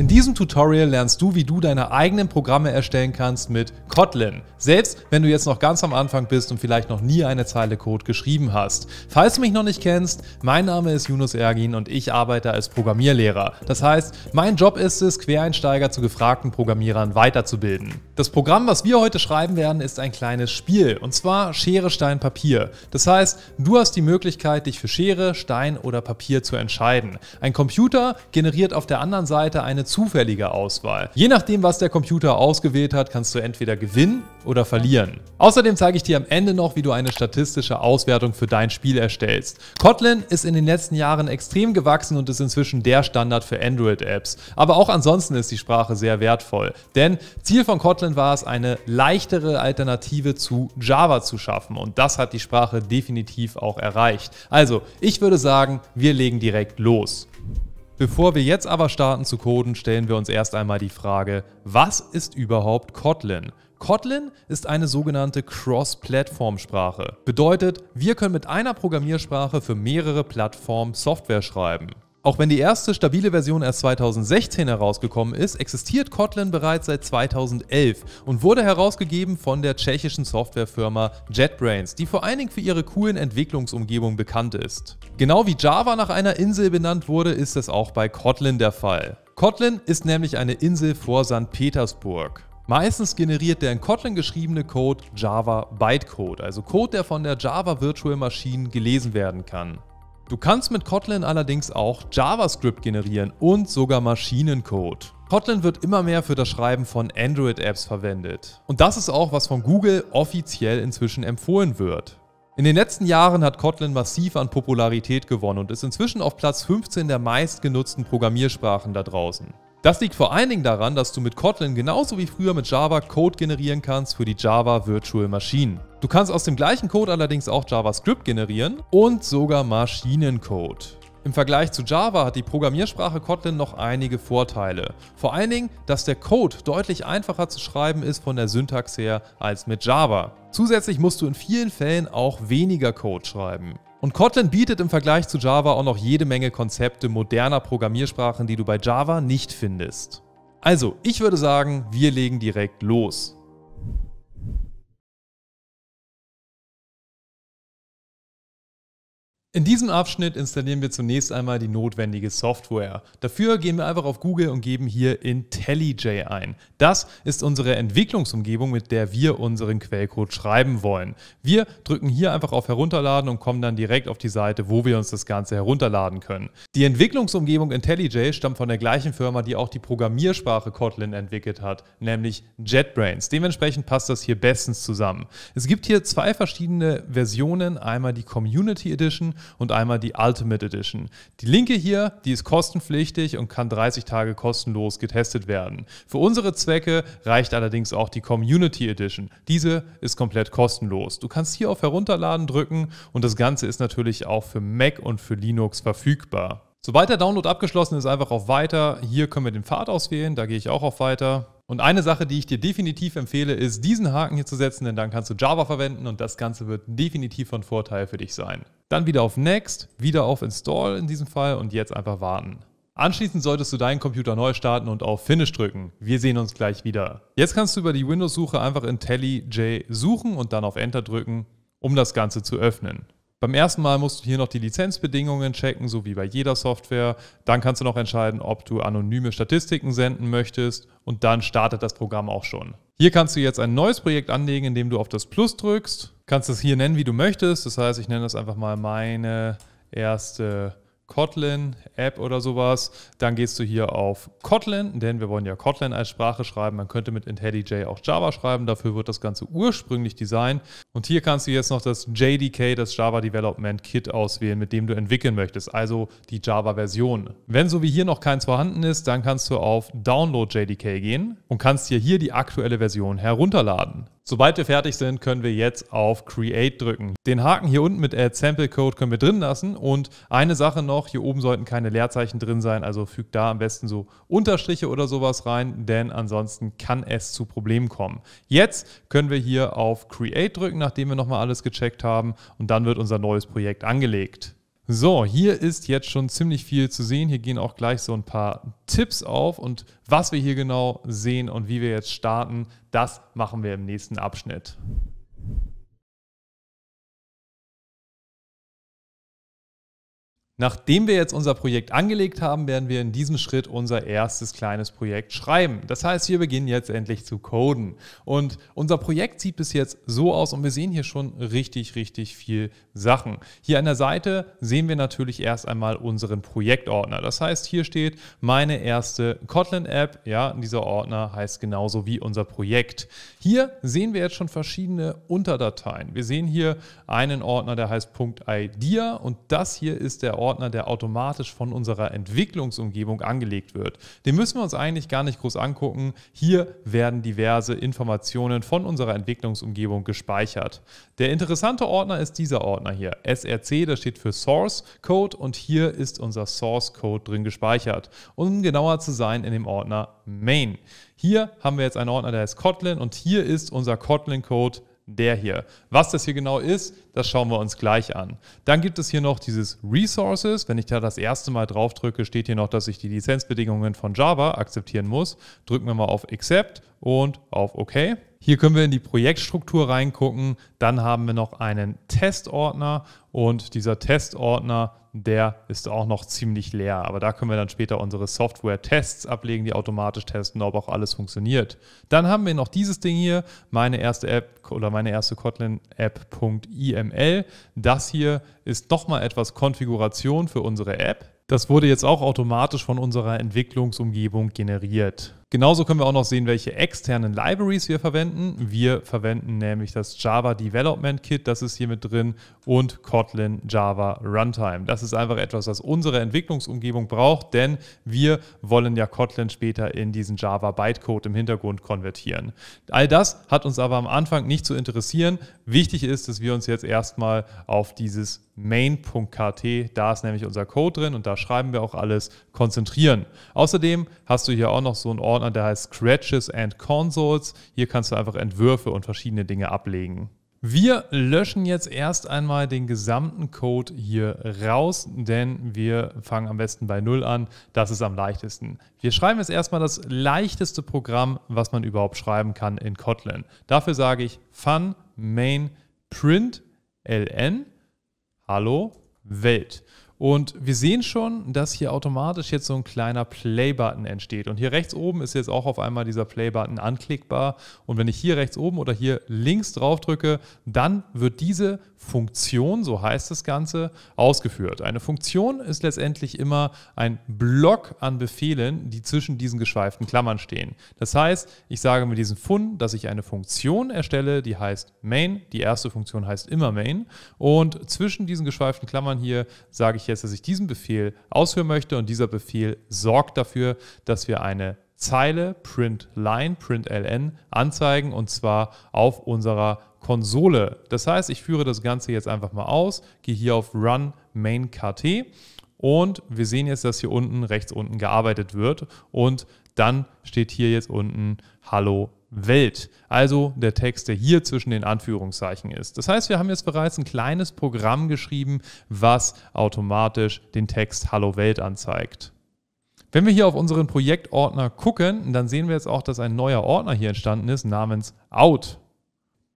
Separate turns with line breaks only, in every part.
In diesem Tutorial lernst du, wie du deine eigenen Programme erstellen kannst mit Kotlin. Selbst wenn du jetzt noch ganz am Anfang bist und vielleicht noch nie eine Zeile Code geschrieben hast. Falls du mich noch nicht kennst, mein Name ist Yunus Ergin und ich arbeite als Programmierlehrer. Das heißt, mein Job ist es, Quereinsteiger zu gefragten Programmierern weiterzubilden. Das Programm, was wir heute schreiben werden, ist ein kleines Spiel und zwar Schere, Stein, Papier. Das heißt, du hast die Möglichkeit, dich für Schere, Stein oder Papier zu entscheiden. Ein Computer generiert auf der anderen Seite eine zufällige Auswahl. Je nachdem, was der Computer ausgewählt hat, kannst du entweder gewinnen oder verlieren. Außerdem zeige ich dir am Ende noch, wie du eine statistische Auswertung für dein Spiel erstellst. Kotlin ist in den letzten Jahren extrem gewachsen und ist inzwischen der Standard für Android-Apps. Aber auch ansonsten ist die Sprache sehr wertvoll. Denn Ziel von Kotlin war es, eine leichtere Alternative zu Java zu schaffen. Und das hat die Sprache definitiv auch erreicht. Also, ich würde sagen, wir legen direkt los. Bevor wir jetzt aber starten zu coden, stellen wir uns erst einmal die Frage, was ist überhaupt Kotlin? Kotlin ist eine sogenannte Cross-Plattform-Sprache. Bedeutet, wir können mit einer Programmiersprache für mehrere Plattformen Software schreiben. Auch wenn die erste stabile Version erst 2016 herausgekommen ist, existiert Kotlin bereits seit 2011 und wurde herausgegeben von der tschechischen Softwarefirma JetBrains, die vor allen Dingen für ihre coolen Entwicklungsumgebungen bekannt ist. Genau wie Java nach einer Insel benannt wurde, ist es auch bei Kotlin der Fall. Kotlin ist nämlich eine Insel vor St. Petersburg. Meistens generiert der in Kotlin geschriebene Code Java Bytecode, also Code, der von der Java Virtual Machine gelesen werden kann. Du kannst mit Kotlin allerdings auch JavaScript generieren und sogar Maschinencode. Kotlin wird immer mehr für das Schreiben von Android-Apps verwendet. Und das ist auch, was von Google offiziell inzwischen empfohlen wird. In den letzten Jahren hat Kotlin massiv an Popularität gewonnen und ist inzwischen auf Platz 15 der meistgenutzten Programmiersprachen da draußen. Das liegt vor allen Dingen daran, dass du mit Kotlin genauso wie früher mit Java Code generieren kannst für die Java Virtual Machine. Du kannst aus dem gleichen Code allerdings auch JavaScript generieren und sogar Maschinencode. Im Vergleich zu Java hat die Programmiersprache Kotlin noch einige Vorteile. Vor allen Dingen, dass der Code deutlich einfacher zu schreiben ist von der Syntax her als mit Java. Zusätzlich musst du in vielen Fällen auch weniger Code schreiben. Und Kotlin bietet im Vergleich zu Java auch noch jede Menge Konzepte moderner Programmiersprachen, die du bei Java nicht findest. Also, ich würde sagen, wir legen direkt los. In diesem Abschnitt installieren wir zunächst einmal die notwendige Software. Dafür gehen wir einfach auf Google und geben hier IntelliJ ein. Das ist unsere Entwicklungsumgebung, mit der wir unseren Quellcode schreiben wollen. Wir drücken hier einfach auf Herunterladen und kommen dann direkt auf die Seite, wo wir uns das Ganze herunterladen können. Die Entwicklungsumgebung IntelliJ stammt von der gleichen Firma, die auch die Programmiersprache Kotlin entwickelt hat, nämlich JetBrains. Dementsprechend passt das hier bestens zusammen. Es gibt hier zwei verschiedene Versionen, einmal die Community Edition und einmal die Ultimate Edition. Die linke hier, die ist kostenpflichtig und kann 30 Tage kostenlos getestet werden. Für unsere Zwecke reicht allerdings auch die Community Edition. Diese ist komplett kostenlos. Du kannst hier auf Herunterladen drücken und das Ganze ist natürlich auch für Mac und für Linux verfügbar. Sobald der Download abgeschlossen ist, einfach auf Weiter. Hier können wir den Pfad auswählen, da gehe ich auch auf Weiter. Und eine Sache, die ich dir definitiv empfehle, ist, diesen Haken hier zu setzen, denn dann kannst du Java verwenden und das Ganze wird definitiv von Vorteil für dich sein. Dann wieder auf Next, wieder auf Install in diesem Fall und jetzt einfach warten. Anschließend solltest du deinen Computer neu starten und auf Finish drücken. Wir sehen uns gleich wieder. Jetzt kannst du über die Windows-Suche einfach IntelliJ suchen und dann auf Enter drücken, um das Ganze zu öffnen. Beim ersten Mal musst du hier noch die Lizenzbedingungen checken, so wie bei jeder Software. Dann kannst du noch entscheiden, ob du anonyme Statistiken senden möchtest und dann startet das Programm auch schon. Hier kannst du jetzt ein neues Projekt anlegen, indem du auf das Plus drückst. kannst es hier nennen, wie du möchtest. Das heißt, ich nenne das einfach mal meine erste Kotlin App oder sowas, dann gehst du hier auf Kotlin, denn wir wollen ja Kotlin als Sprache schreiben. Man könnte mit IntelliJ auch Java schreiben, dafür wird das Ganze ursprünglich designt. Und hier kannst du jetzt noch das JDK, das Java Development Kit auswählen, mit dem du entwickeln möchtest, also die Java-Version. Wenn so wie hier noch keins vorhanden ist, dann kannst du auf Download JDK gehen und kannst dir hier die aktuelle Version herunterladen. Sobald wir fertig sind, können wir jetzt auf Create drücken. Den Haken hier unten mit Add Sample Code können wir drin lassen und eine Sache noch, hier oben sollten keine Leerzeichen drin sein, also fügt da am besten so Unterstriche oder sowas rein, denn ansonsten kann es zu Problemen kommen. Jetzt können wir hier auf Create drücken, nachdem wir nochmal alles gecheckt haben und dann wird unser neues Projekt angelegt. So, hier ist jetzt schon ziemlich viel zu sehen. Hier gehen auch gleich so ein paar Tipps auf und was wir hier genau sehen und wie wir jetzt starten, das machen wir im nächsten Abschnitt. Nachdem wir jetzt unser Projekt angelegt haben, werden wir in diesem Schritt unser erstes kleines Projekt schreiben. Das heißt, wir beginnen jetzt endlich zu coden. Und unser Projekt sieht bis jetzt so aus und wir sehen hier schon richtig, richtig viel Sachen. Hier an der Seite sehen wir natürlich erst einmal unseren Projektordner. Das heißt, hier steht meine erste Kotlin-App. Ja, dieser Ordner heißt genauso wie unser Projekt. Hier sehen wir jetzt schon verschiedene Unterdateien. Wir sehen hier einen Ordner, der heißt .idea und das hier ist der Ordner, Ordner, der automatisch von unserer Entwicklungsumgebung angelegt wird. Den müssen wir uns eigentlich gar nicht groß angucken. Hier werden diverse Informationen von unserer Entwicklungsumgebung gespeichert. Der interessante Ordner ist dieser Ordner hier. SRC, das steht für Source Code und hier ist unser Source Code drin gespeichert. Um genauer zu sein, in dem Ordner Main. Hier haben wir jetzt einen Ordner, der heißt Kotlin und hier ist unser Kotlin-Code der hier. Was das hier genau ist, das schauen wir uns gleich an. Dann gibt es hier noch dieses Resources. Wenn ich da das erste Mal drauf drücke, steht hier noch, dass ich die Lizenzbedingungen von Java akzeptieren muss. Drücken wir mal auf Accept und auf OK. Hier können wir in die Projektstruktur reingucken. Dann haben wir noch einen Testordner und dieser Testordner, der ist auch noch ziemlich leer. Aber da können wir dann später unsere Software-Tests ablegen, die automatisch testen, ob auch alles funktioniert. Dann haben wir noch dieses Ding hier, meine erste App oder meine erste Kotlin-App.iml. Das hier ist nochmal etwas Konfiguration für unsere App. Das wurde jetzt auch automatisch von unserer Entwicklungsumgebung generiert. Genauso können wir auch noch sehen, welche externen Libraries wir verwenden. Wir verwenden nämlich das Java Development Kit, das ist hier mit drin, und Kotlin Java Runtime. Das ist einfach etwas, was unsere Entwicklungsumgebung braucht, denn wir wollen ja Kotlin später in diesen Java Bytecode im Hintergrund konvertieren. All das hat uns aber am Anfang nicht zu interessieren. Wichtig ist, dass wir uns jetzt erstmal auf dieses main.kt. Da ist nämlich unser Code drin und da schreiben wir auch alles konzentrieren. Außerdem hast du hier auch noch so einen Ordner, der heißt Scratches and Consoles. Hier kannst du einfach Entwürfe und verschiedene Dinge ablegen. Wir löschen jetzt erst einmal den gesamten Code hier raus, denn wir fangen am besten bei Null an. Das ist am leichtesten. Wir schreiben jetzt erstmal das leichteste Programm, was man überhaupt schreiben kann in Kotlin. Dafür sage ich fun main print ln Hallo Welt. Und wir sehen schon, dass hier automatisch jetzt so ein kleiner Play-Button entsteht. Und hier rechts oben ist jetzt auch auf einmal dieser Play-Button anklickbar. Und wenn ich hier rechts oben oder hier links drauf drücke, dann wird diese Funktion, so heißt das Ganze, ausgeführt. Eine Funktion ist letztendlich immer ein Block an Befehlen, die zwischen diesen geschweiften Klammern stehen. Das heißt, ich sage mit diesem Fun, dass ich eine Funktion erstelle, die heißt main. Die erste Funktion heißt immer main. Und zwischen diesen geschweiften Klammern hier sage ich jetzt, dass ich diesen Befehl ausführen möchte und dieser Befehl sorgt dafür, dass wir eine Zeile printLine, println anzeigen und zwar auf unserer Konsole. Das heißt, ich führe das Ganze jetzt einfach mal aus, gehe hier auf Run Main KT und wir sehen jetzt, dass hier unten rechts unten gearbeitet wird und dann steht hier jetzt unten Hallo Welt. Also der Text, der hier zwischen den Anführungszeichen ist. Das heißt, wir haben jetzt bereits ein kleines Programm geschrieben, was automatisch den Text Hallo Welt anzeigt. Wenn wir hier auf unseren Projektordner gucken, dann sehen wir jetzt auch, dass ein neuer Ordner hier entstanden ist namens Out.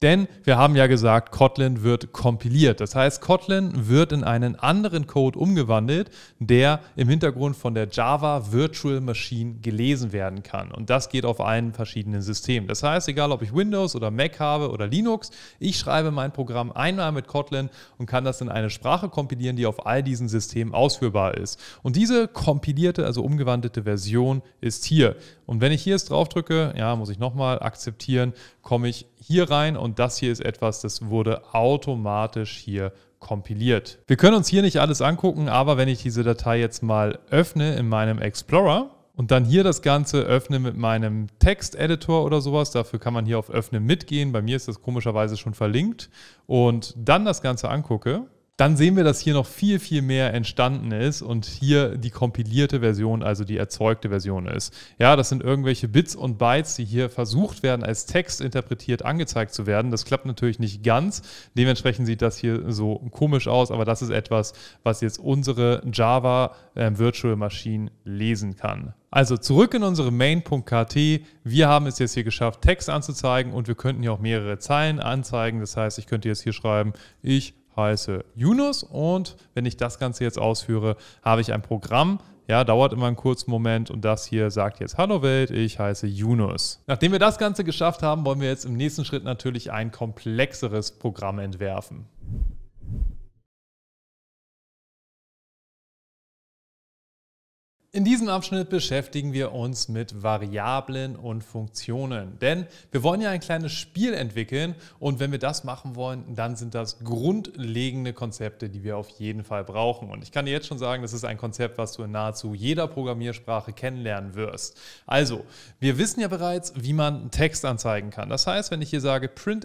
Denn wir haben ja gesagt, Kotlin wird kompiliert. Das heißt, Kotlin wird in einen anderen Code umgewandelt, der im Hintergrund von der Java Virtual Machine gelesen werden kann. Und das geht auf allen verschiedenen Systemen. Das heißt, egal ob ich Windows oder Mac habe oder Linux, ich schreibe mein Programm einmal mit Kotlin und kann das in eine Sprache kompilieren, die auf all diesen Systemen ausführbar ist. Und diese kompilierte, also umgewandelte Version ist hier. Und wenn ich hier jetzt drauf drücke, ja, muss ich nochmal akzeptieren, komme ich hier rein und das hier ist etwas, das wurde automatisch hier kompiliert. Wir können uns hier nicht alles angucken, aber wenn ich diese Datei jetzt mal öffne in meinem Explorer, und dann hier das Ganze öffne mit meinem Texteditor oder sowas. Dafür kann man hier auf Öffnen mitgehen. Bei mir ist das komischerweise schon verlinkt. Und dann das Ganze angucke, dann sehen wir, dass hier noch viel, viel mehr entstanden ist und hier die kompilierte Version, also die erzeugte Version ist. Ja, das sind irgendwelche Bits und Bytes, die hier versucht werden, als Text interpretiert angezeigt zu werden. Das klappt natürlich nicht ganz. Dementsprechend sieht das hier so komisch aus, aber das ist etwas, was jetzt unsere Java äh, Virtual Machine lesen kann. Also zurück in unsere main.kt. Wir haben es jetzt hier geschafft, Text anzuzeigen und wir könnten hier auch mehrere Zeilen anzeigen. Das heißt, ich könnte jetzt hier schreiben, ich heiße Yunus und wenn ich das Ganze jetzt ausführe, habe ich ein Programm, ja, dauert immer einen kurzen Moment und das hier sagt jetzt Hallo Welt, ich heiße Yunus. Nachdem wir das Ganze geschafft haben, wollen wir jetzt im nächsten Schritt natürlich ein komplexeres Programm entwerfen. In diesem Abschnitt beschäftigen wir uns mit Variablen und Funktionen, denn wir wollen ja ein kleines Spiel entwickeln und wenn wir das machen wollen, dann sind das grundlegende Konzepte, die wir auf jeden Fall brauchen. Und ich kann dir jetzt schon sagen, das ist ein Konzept, was du in nahezu jeder Programmiersprache kennenlernen wirst. Also, wir wissen ja bereits, wie man Text anzeigen kann. Das heißt, wenn ich hier sage println,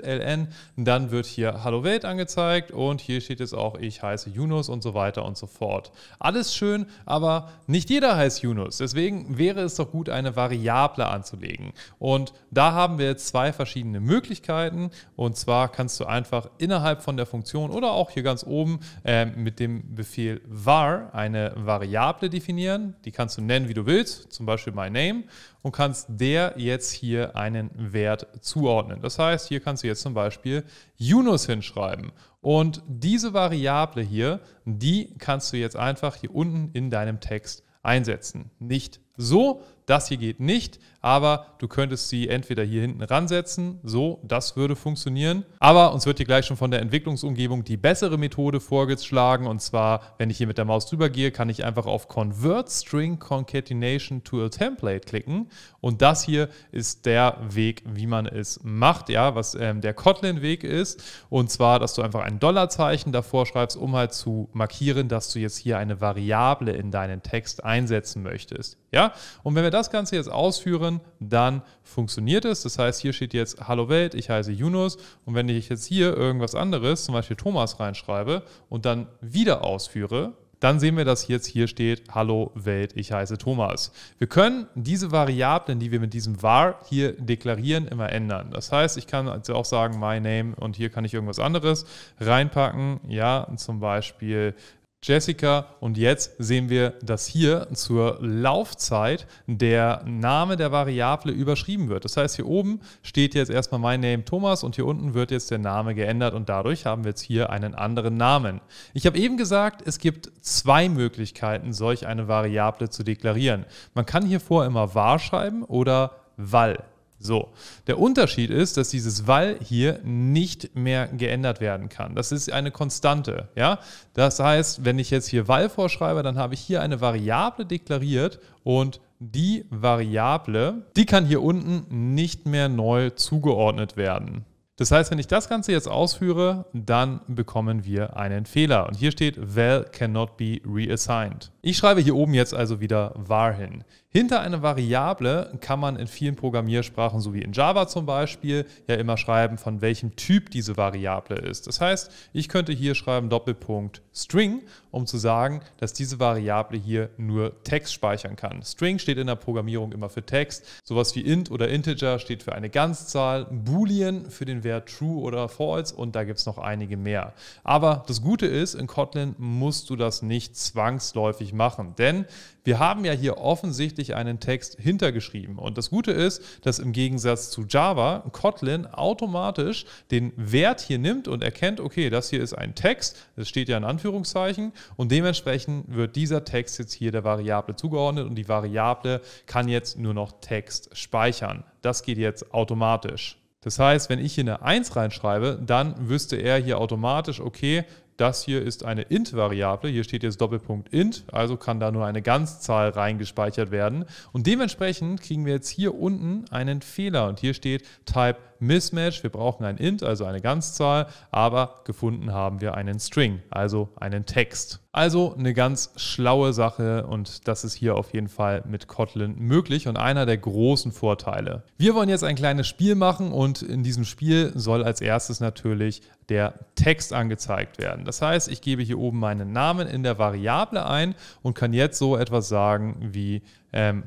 dann wird hier Hallo Welt angezeigt und hier steht es auch, ich heiße Yunus und so weiter und so fort. Alles schön, aber nicht jeder heißt Yunus. Deswegen wäre es doch gut, eine Variable anzulegen. Und da haben wir jetzt zwei verschiedene Möglichkeiten. Und zwar kannst du einfach innerhalb von der Funktion oder auch hier ganz oben äh, mit dem Befehl var eine Variable definieren. Die kannst du nennen, wie du willst, zum Beispiel myName und kannst der jetzt hier einen Wert zuordnen. Das heißt, hier kannst du jetzt zum Beispiel Yunus hinschreiben. Und diese Variable hier, die kannst du jetzt einfach hier unten in deinem Text einsetzen. Nicht so, das hier geht nicht, aber du könntest sie entweder hier hinten ransetzen, so, das würde funktionieren. Aber uns wird hier gleich schon von der Entwicklungsumgebung die bessere Methode vorgeschlagen und zwar, wenn ich hier mit der Maus drüber gehe, kann ich einfach auf Convert String Concatenation to a Template klicken und das hier ist der Weg, wie man es macht, ja, was ähm, der Kotlin-Weg ist und zwar, dass du einfach ein Dollarzeichen davor schreibst, um halt zu markieren, dass du jetzt hier eine Variable in deinen Text einsetzen möchtest, ja. Und wenn wir das Ganze jetzt ausführen, führen, dann funktioniert es. Das heißt, hier steht jetzt Hallo Welt, ich heiße Yunus. Und wenn ich jetzt hier irgendwas anderes, zum Beispiel Thomas reinschreibe und dann wieder ausführe, dann sehen wir, dass jetzt hier steht, hallo Welt, ich heiße Thomas. Wir können diese Variablen, die wir mit diesem var hier deklarieren, immer ändern. Das heißt, ich kann also auch sagen, my name und hier kann ich irgendwas anderes reinpacken. Ja, zum Beispiel Jessica. Und jetzt sehen wir, dass hier zur Laufzeit der Name der Variable überschrieben wird. Das heißt, hier oben steht jetzt erstmal mein Name Thomas und hier unten wird jetzt der Name geändert und dadurch haben wir jetzt hier einen anderen Namen. Ich habe eben gesagt, es gibt zwei Möglichkeiten, solch eine Variable zu deklarieren. Man kann hier hiervor immer var schreiben oder val. So, der Unterschied ist, dass dieses weil hier nicht mehr geändert werden kann. Das ist eine Konstante, ja? Das heißt, wenn ich jetzt hier weil vorschreibe, dann habe ich hier eine Variable deklariert und die Variable, die kann hier unten nicht mehr neu zugeordnet werden. Das heißt, wenn ich das Ganze jetzt ausführe, dann bekommen wir einen Fehler. Und hier steht, val cannot be reassigned. Ich schreibe hier oben jetzt also wieder var hin. Hinter eine Variable kann man in vielen Programmiersprachen, so wie in Java zum Beispiel, ja immer schreiben, von welchem Typ diese Variable ist. Das heißt, ich könnte hier schreiben Doppelpunkt String, um zu sagen, dass diese Variable hier nur Text speichern kann. String steht in der Programmierung immer für Text. Sowas wie int oder integer steht für eine Ganzzahl, Boolean für den Wert true oder false und da gibt es noch einige mehr. Aber das Gute ist, in Kotlin musst du das nicht zwangsläufig nicht machen. Denn wir haben ja hier offensichtlich einen Text hintergeschrieben. Und das Gute ist, dass im Gegensatz zu Java Kotlin automatisch den Wert hier nimmt und erkennt, okay, das hier ist ein Text, das steht ja in Anführungszeichen, und dementsprechend wird dieser Text jetzt hier der Variable zugeordnet und die Variable kann jetzt nur noch Text speichern. Das geht jetzt automatisch. Das heißt, wenn ich hier eine 1 reinschreibe, dann wüsste er hier automatisch, okay, das hier ist eine int-Variable. Hier steht jetzt Doppelpunkt int, also kann da nur eine Ganzzahl reingespeichert werden. Und dementsprechend kriegen wir jetzt hier unten einen Fehler. Und hier steht Type Mismatch, wir brauchen ein int, also eine Ganzzahl, aber gefunden haben wir einen String, also einen Text. Also eine ganz schlaue Sache und das ist hier auf jeden Fall mit Kotlin möglich und einer der großen Vorteile. Wir wollen jetzt ein kleines Spiel machen und in diesem Spiel soll als erstes natürlich der Text angezeigt werden. Das heißt, ich gebe hier oben meinen Namen in der Variable ein und kann jetzt so etwas sagen wie ähm,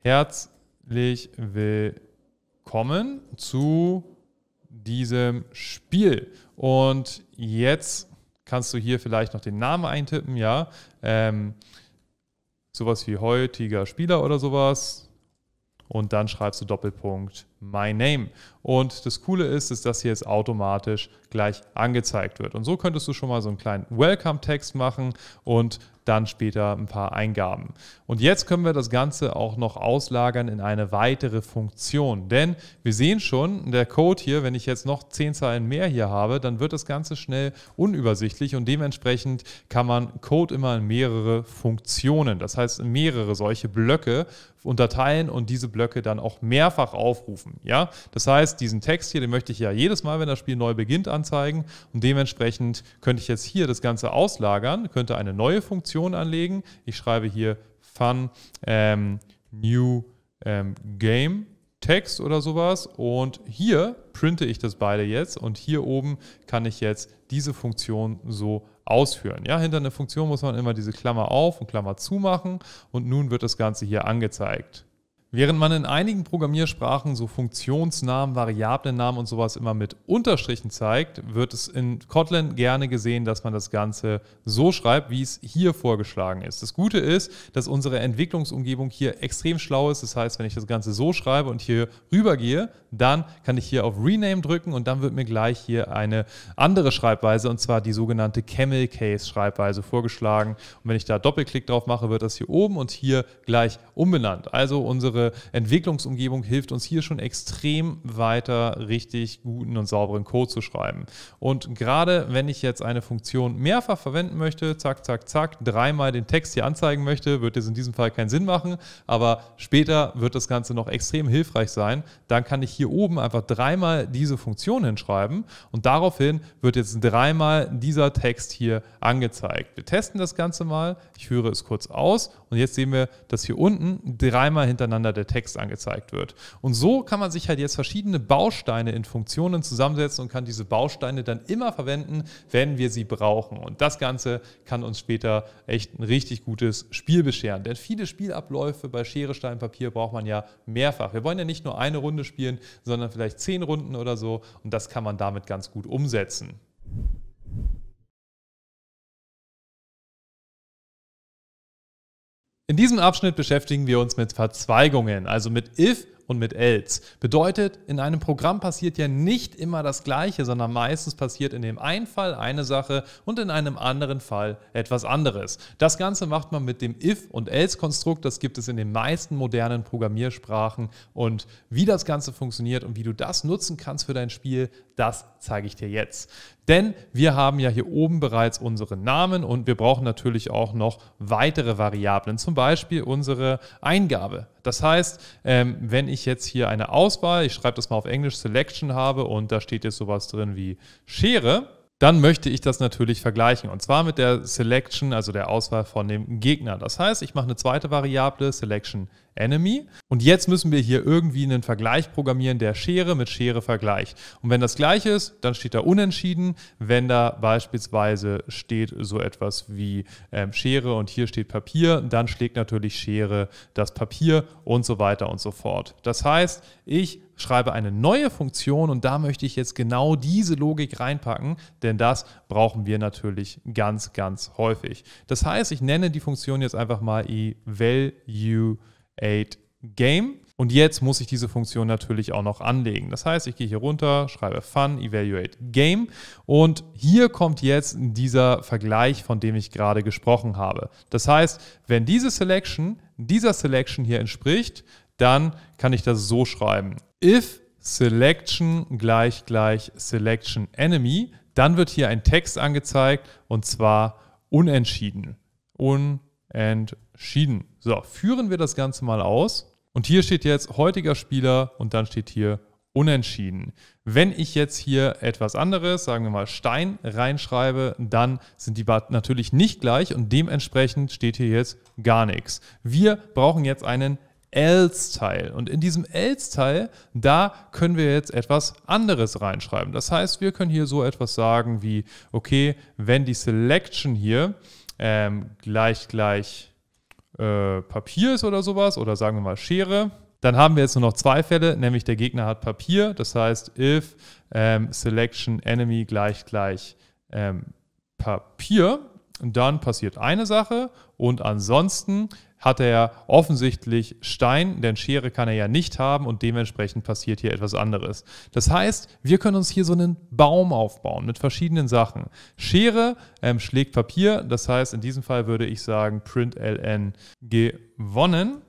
herzlich willkommen kommen zu diesem Spiel. Und jetzt kannst du hier vielleicht noch den Namen eintippen, ja. Ähm, sowas wie heutiger Spieler oder sowas. Und dann schreibst du Doppelpunkt My Name. Und das Coole ist, dass das hier jetzt automatisch gleich angezeigt wird. Und so könntest du schon mal so einen kleinen Welcome-Text machen und dann später ein paar Eingaben. Und jetzt können wir das Ganze auch noch auslagern in eine weitere Funktion. Denn wir sehen schon, der Code hier, wenn ich jetzt noch 10 Zeilen mehr hier habe, dann wird das Ganze schnell unübersichtlich und dementsprechend kann man Code immer in mehrere Funktionen, das heißt mehrere solche Blöcke unterteilen und diese Blöcke dann auch mehrfach aufrufen. Ja? Das heißt, diesen Text hier, den möchte ich ja jedes Mal, wenn das Spiel neu beginnt, anzeigen und dementsprechend könnte ich jetzt hier das Ganze auslagern, könnte eine neue Funktion anlegen. Ich schreibe hier Fun ähm, New ähm, Game Text oder sowas. Und hier printe ich das beide jetzt und hier oben kann ich jetzt diese Funktion so ausführen. Ja, hinter einer Funktion muss man immer diese Klammer auf und Klammer zu machen und nun wird das Ganze hier angezeigt. Während man in einigen Programmiersprachen so Funktionsnamen, Variablennamen und sowas immer mit Unterstrichen zeigt, wird es in Kotlin gerne gesehen, dass man das Ganze so schreibt, wie es hier vorgeschlagen ist. Das Gute ist, dass unsere Entwicklungsumgebung hier extrem schlau ist. Das heißt, wenn ich das Ganze so schreibe und hier rübergehe, dann kann ich hier auf Rename drücken und dann wird mir gleich hier eine andere Schreibweise, und zwar die sogenannte Camel Case Schreibweise vorgeschlagen. Und wenn ich da Doppelklick drauf mache, wird das hier oben und hier gleich umbenannt. Also unsere Entwicklungsumgebung hilft uns hier schon extrem weiter, richtig guten und sauberen Code zu schreiben. Und gerade wenn ich jetzt eine Funktion mehrfach verwenden möchte, zack, zack, zack, dreimal den Text hier anzeigen möchte, wird es in diesem Fall keinen Sinn machen, aber später wird das Ganze noch extrem hilfreich sein. Dann kann ich hier oben einfach dreimal diese Funktion hinschreiben und daraufhin wird jetzt dreimal dieser Text hier angezeigt. Wir testen das Ganze mal, ich führe es kurz aus und jetzt sehen wir, dass hier unten dreimal hintereinander der Text angezeigt wird. Und so kann man sich halt jetzt verschiedene Bausteine in Funktionen zusammensetzen und kann diese Bausteine dann immer verwenden, wenn wir sie brauchen. Und das Ganze kann uns später echt ein richtig gutes Spiel bescheren. Denn viele Spielabläufe bei Schere, Stein, Papier braucht man ja mehrfach. Wir wollen ja nicht nur eine Runde spielen, sondern vielleicht zehn Runden oder so. Und das kann man damit ganz gut umsetzen. In diesem Abschnitt beschäftigen wir uns mit Verzweigungen, also mit if und mit else. Bedeutet, in einem Programm passiert ja nicht immer das Gleiche, sondern meistens passiert in dem einen Fall eine Sache und in einem anderen Fall etwas anderes. Das Ganze macht man mit dem if und else Konstrukt. Das gibt es in den meisten modernen Programmiersprachen. Und wie das Ganze funktioniert und wie du das nutzen kannst für dein Spiel, das zeige ich dir jetzt. Denn wir haben ja hier oben bereits unseren Namen und wir brauchen natürlich auch noch weitere Variablen, zum Beispiel unsere Eingabe. Das heißt, ähm, wenn ich jetzt hier eine Auswahl, ich schreibe das mal auf Englisch, Selection habe und da steht jetzt sowas drin wie Schere, dann möchte ich das natürlich vergleichen. Und zwar mit der Selection, also der Auswahl von dem Gegner. Das heißt, ich mache eine zweite Variable, Selection Enemy. Und jetzt müssen wir hier irgendwie einen Vergleich programmieren, der Schere mit Schere vergleicht. Und wenn das gleich ist, dann steht da unentschieden. Wenn da beispielsweise steht so etwas wie ähm, Schere und hier steht Papier, dann schlägt natürlich Schere das Papier und so weiter und so fort. Das heißt, ich schreibe eine neue Funktion und da möchte ich jetzt genau diese Logik reinpacken, denn das brauchen wir natürlich ganz, ganz häufig. Das heißt, ich nenne die Funktion jetzt einfach mal eValue. 8 Game. Und jetzt muss ich diese Funktion natürlich auch noch anlegen. Das heißt, ich gehe hier runter, schreibe Fun, Evaluate Game und hier kommt jetzt dieser Vergleich, von dem ich gerade gesprochen habe. Das heißt, wenn diese Selection dieser Selection hier entspricht, dann kann ich das so schreiben. If Selection gleich gleich Selection Enemy, dann wird hier ein Text angezeigt und zwar unentschieden. Unentschieden entschieden. So, führen wir das Ganze mal aus. Und hier steht jetzt heutiger Spieler und dann steht hier unentschieden. Wenn ich jetzt hier etwas anderes, sagen wir mal Stein, reinschreibe, dann sind die natürlich nicht gleich und dementsprechend steht hier jetzt gar nichts. Wir brauchen jetzt einen else-Teil. Und in diesem else-Teil, da können wir jetzt etwas anderes reinschreiben. Das heißt, wir können hier so etwas sagen wie, okay, wenn die Selection hier ähm, gleich gleich äh, Papier ist oder sowas, oder sagen wir mal Schere, dann haben wir jetzt nur noch zwei Fälle, nämlich der Gegner hat Papier, das heißt if ähm, selection enemy gleich gleich ähm, Papier, dann passiert eine Sache und ansonsten hat er offensichtlich Stein, denn Schere kann er ja nicht haben und dementsprechend passiert hier etwas anderes. Das heißt, wir können uns hier so einen Baum aufbauen mit verschiedenen Sachen. Schere ähm, schlägt Papier, das heißt in diesem Fall würde ich sagen println gewonnen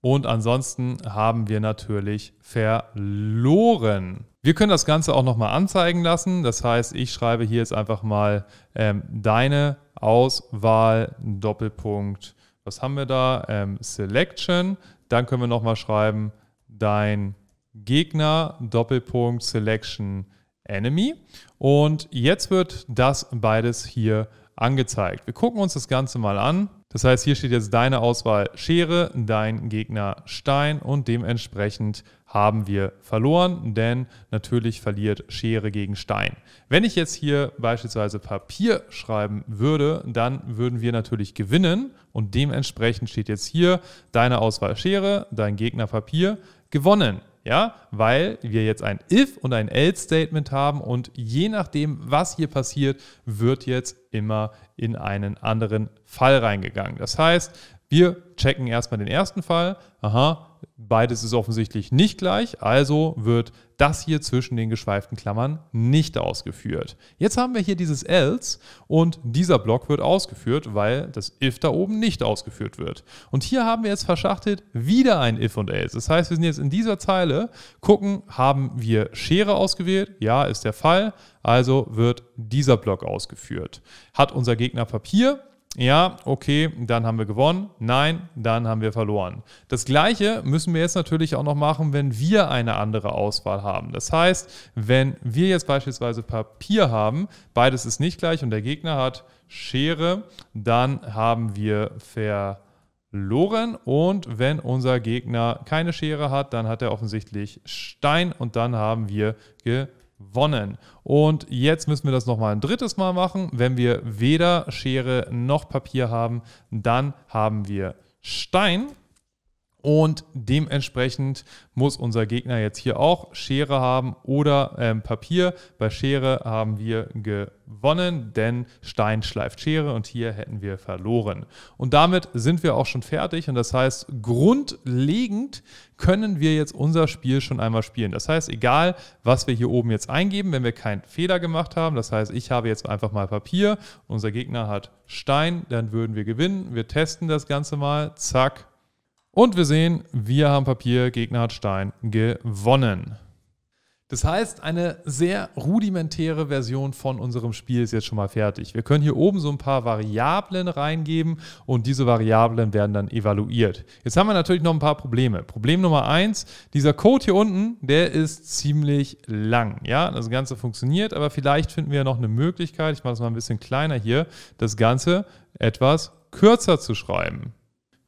und ansonsten haben wir natürlich verloren. Wir können das Ganze auch nochmal anzeigen lassen. Das heißt, ich schreibe hier jetzt einfach mal ähm, deine Auswahl Doppelpunkt. Was haben wir da? Ähm, Selection. Dann können wir nochmal schreiben dein Gegner Doppelpunkt Selection Enemy. Und jetzt wird das beides hier angezeigt. Wir gucken uns das Ganze mal an. Das heißt, hier steht jetzt deine Auswahl Schere, dein Gegner Stein und dementsprechend haben wir verloren, denn natürlich verliert Schere gegen Stein. Wenn ich jetzt hier beispielsweise Papier schreiben würde, dann würden wir natürlich gewinnen und dementsprechend steht jetzt hier deine Auswahl Schere, dein Gegner Papier, gewonnen. Ja, weil wir jetzt ein If und ein Else Statement haben und je nachdem, was hier passiert, wird jetzt immer in einen anderen Fall reingegangen. Das heißt, wir checken erstmal den ersten Fall. Aha, beides ist offensichtlich nicht gleich, also wird das hier zwischen den geschweiften Klammern nicht ausgeführt. Jetzt haben wir hier dieses else und dieser Block wird ausgeführt, weil das if da oben nicht ausgeführt wird. Und hier haben wir jetzt verschachtelt wieder ein if und else. Das heißt, wir sind jetzt in dieser Zeile, gucken, haben wir Schere ausgewählt? Ja, ist der Fall, also wird dieser Block ausgeführt. Hat unser Gegner Papier? Ja, okay, dann haben wir gewonnen. Nein, dann haben wir verloren. Das gleiche müssen wir jetzt natürlich auch noch machen, wenn wir eine andere Auswahl haben. Das heißt, wenn wir jetzt beispielsweise Papier haben, beides ist nicht gleich und der Gegner hat Schere, dann haben wir verloren. Und wenn unser Gegner keine Schere hat, dann hat er offensichtlich Stein und dann haben wir gewonnen gewonnen. Und jetzt müssen wir das nochmal ein drittes Mal machen. Wenn wir weder Schere noch Papier haben, dann haben wir Stein. Und dementsprechend muss unser Gegner jetzt hier auch Schere haben oder ähm, Papier. Bei Schere haben wir gewonnen, denn Stein schleift Schere und hier hätten wir verloren. Und damit sind wir auch schon fertig und das heißt, grundlegend können wir jetzt unser Spiel schon einmal spielen. Das heißt, egal was wir hier oben jetzt eingeben, wenn wir keinen Fehler gemacht haben, das heißt, ich habe jetzt einfach mal Papier, unser Gegner hat Stein, dann würden wir gewinnen. Wir testen das Ganze mal, zack und wir sehen, wir haben Papier, Gegner hat Stein gewonnen. Das heißt, eine sehr rudimentäre Version von unserem Spiel ist jetzt schon mal fertig. Wir können hier oben so ein paar Variablen reingeben und diese Variablen werden dann evaluiert. Jetzt haben wir natürlich noch ein paar Probleme. Problem Nummer eins: dieser Code hier unten, der ist ziemlich lang. Ja, das Ganze funktioniert, aber vielleicht finden wir noch eine Möglichkeit, ich mache es mal ein bisschen kleiner hier, das Ganze etwas kürzer zu schreiben.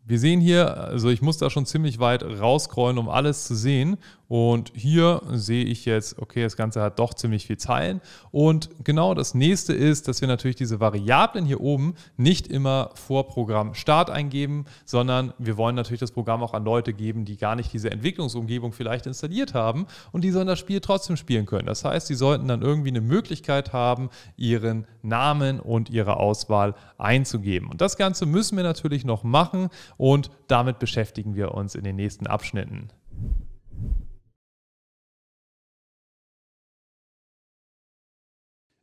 Wir sehen hier, also ich muss da schon ziemlich weit rausscrollen, um alles zu sehen. Und hier sehe ich jetzt, okay, das Ganze hat doch ziemlich viel Zeilen. Und genau das nächste ist, dass wir natürlich diese Variablen hier oben nicht immer vor Programm Start eingeben, sondern wir wollen natürlich das Programm auch an Leute geben, die gar nicht diese Entwicklungsumgebung vielleicht installiert haben und die sollen das Spiel trotzdem spielen können. Das heißt, sie sollten dann irgendwie eine Möglichkeit haben, ihren Namen und ihre Auswahl einzugeben. Und das Ganze müssen wir natürlich noch machen und damit beschäftigen wir uns in den nächsten Abschnitten.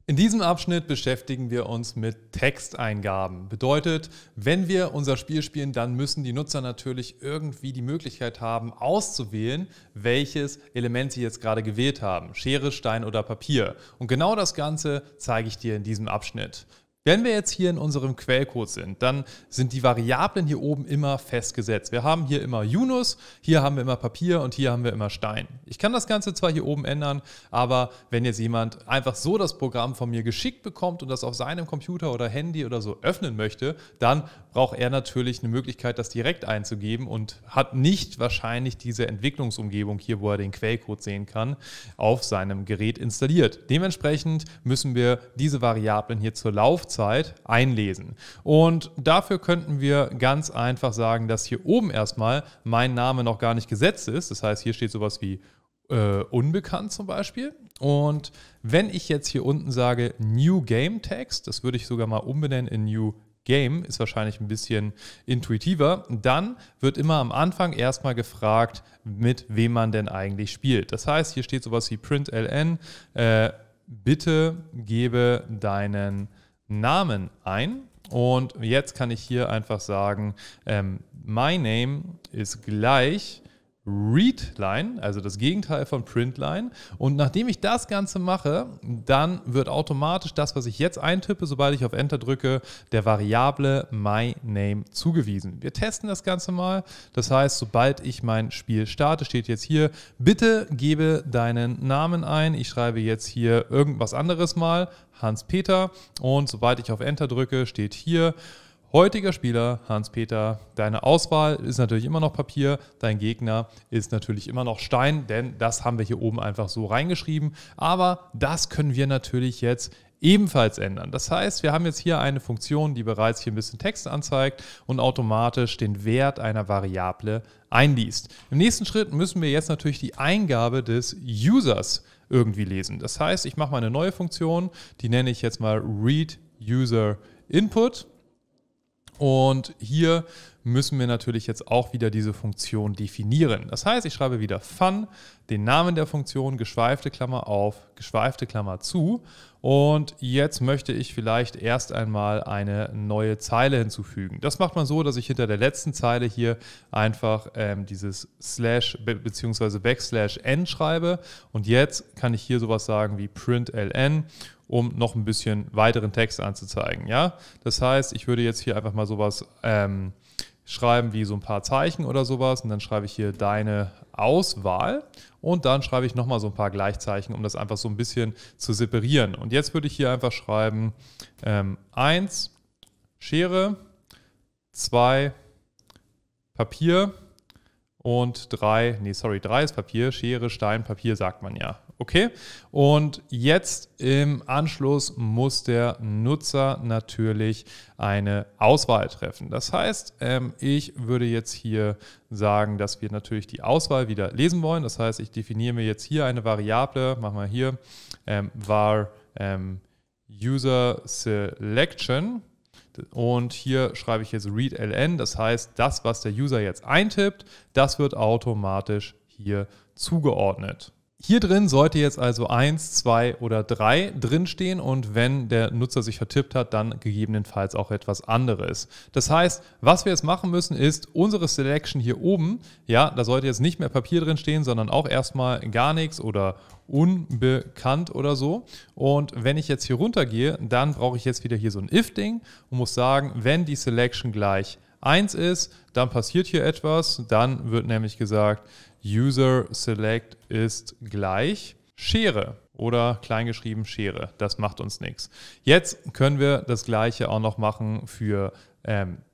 In diesem Abschnitt beschäftigen wir uns mit Texteingaben. Bedeutet, wenn wir unser Spiel spielen, dann müssen die Nutzer natürlich irgendwie die Möglichkeit haben, auszuwählen, welches Element sie jetzt gerade gewählt haben. Schere, Stein oder Papier. Und genau das Ganze zeige ich dir in diesem Abschnitt. Wenn wir jetzt hier in unserem Quellcode sind, dann sind die Variablen hier oben immer festgesetzt. Wir haben hier immer Yunus, hier haben wir immer Papier und hier haben wir immer Stein. Ich kann das Ganze zwar hier oben ändern, aber wenn jetzt jemand einfach so das Programm von mir geschickt bekommt und das auf seinem Computer oder Handy oder so öffnen möchte, dann braucht er natürlich eine Möglichkeit, das direkt einzugeben und hat nicht wahrscheinlich diese Entwicklungsumgebung hier, wo er den Quellcode sehen kann, auf seinem Gerät installiert. Dementsprechend müssen wir diese Variablen hier zur Laufzeit einlesen. Und dafür könnten wir ganz einfach sagen, dass hier oben erstmal mein Name noch gar nicht gesetzt ist. Das heißt, hier steht sowas wie äh, unbekannt zum Beispiel. Und wenn ich jetzt hier unten sage New Game Text, das würde ich sogar mal umbenennen in New Game ist wahrscheinlich ein bisschen intuitiver. Dann wird immer am Anfang erstmal gefragt, mit wem man denn eigentlich spielt. Das heißt, hier steht sowas wie println. Äh, bitte gebe deinen Namen ein. Und jetzt kann ich hier einfach sagen, ähm, my name ist gleich Readline, also das Gegenteil von Printline. Und nachdem ich das Ganze mache, dann wird automatisch das, was ich jetzt eintippe, sobald ich auf Enter drücke, der Variable MyName zugewiesen. Wir testen das Ganze mal. Das heißt, sobald ich mein Spiel starte, steht jetzt hier, bitte gebe deinen Namen ein. Ich schreibe jetzt hier irgendwas anderes mal, Hans-Peter. Und sobald ich auf Enter drücke, steht hier, Heutiger Spieler Hans-Peter, deine Auswahl ist natürlich immer noch Papier, dein Gegner ist natürlich immer noch Stein, denn das haben wir hier oben einfach so reingeschrieben. Aber das können wir natürlich jetzt ebenfalls ändern. Das heißt, wir haben jetzt hier eine Funktion, die bereits hier ein bisschen Text anzeigt und automatisch den Wert einer Variable einliest. Im nächsten Schritt müssen wir jetzt natürlich die Eingabe des Users irgendwie lesen. Das heißt, ich mache mal eine neue Funktion, die nenne ich jetzt mal Read User Input und hier müssen wir natürlich jetzt auch wieder diese Funktion definieren. Das heißt, ich schreibe wieder fun, den Namen der Funktion, geschweifte Klammer auf, geschweifte Klammer zu. Und jetzt möchte ich vielleicht erst einmal eine neue Zeile hinzufügen. Das macht man so, dass ich hinter der letzten Zeile hier einfach ähm, dieses slash bzw. backslash n schreibe. Und jetzt kann ich hier sowas sagen wie println um noch ein bisschen weiteren Text anzuzeigen. Ja? Das heißt, ich würde jetzt hier einfach mal sowas ähm, schreiben wie so ein paar Zeichen oder sowas und dann schreibe ich hier deine Auswahl und dann schreibe ich nochmal so ein paar Gleichzeichen, um das einfach so ein bisschen zu separieren. Und jetzt würde ich hier einfach schreiben ähm, 1 Schere, 2 Papier und 3, nee sorry, 3 ist Papier, Schere, Stein, Papier sagt man ja. Okay? Und jetzt im Anschluss muss der Nutzer natürlich eine Auswahl treffen. Das heißt, ähm, ich würde jetzt hier sagen, dass wir natürlich die Auswahl wieder lesen wollen. Das heißt, ich definiere mir jetzt hier eine Variable, machen wir hier, ähm, var ähm, User Selection. Und hier schreibe ich jetzt readln, das heißt, das, was der User jetzt eintippt, das wird automatisch hier zugeordnet. Hier drin sollte jetzt also 1, 2 oder 3 drinstehen und wenn der Nutzer sich vertippt hat, dann gegebenenfalls auch etwas anderes. Das heißt, was wir jetzt machen müssen, ist unsere Selection hier oben, ja, da sollte jetzt nicht mehr Papier drinstehen, sondern auch erstmal gar nichts oder unbekannt oder so. Und wenn ich jetzt hier runtergehe, dann brauche ich jetzt wieder hier so ein If-Ding und muss sagen, wenn die Selection gleich 1 ist, dann passiert hier etwas, dann wird nämlich gesagt, User Select ist gleich Schere oder kleingeschrieben Schere. Das macht uns nichts. Jetzt können wir das gleiche auch noch machen für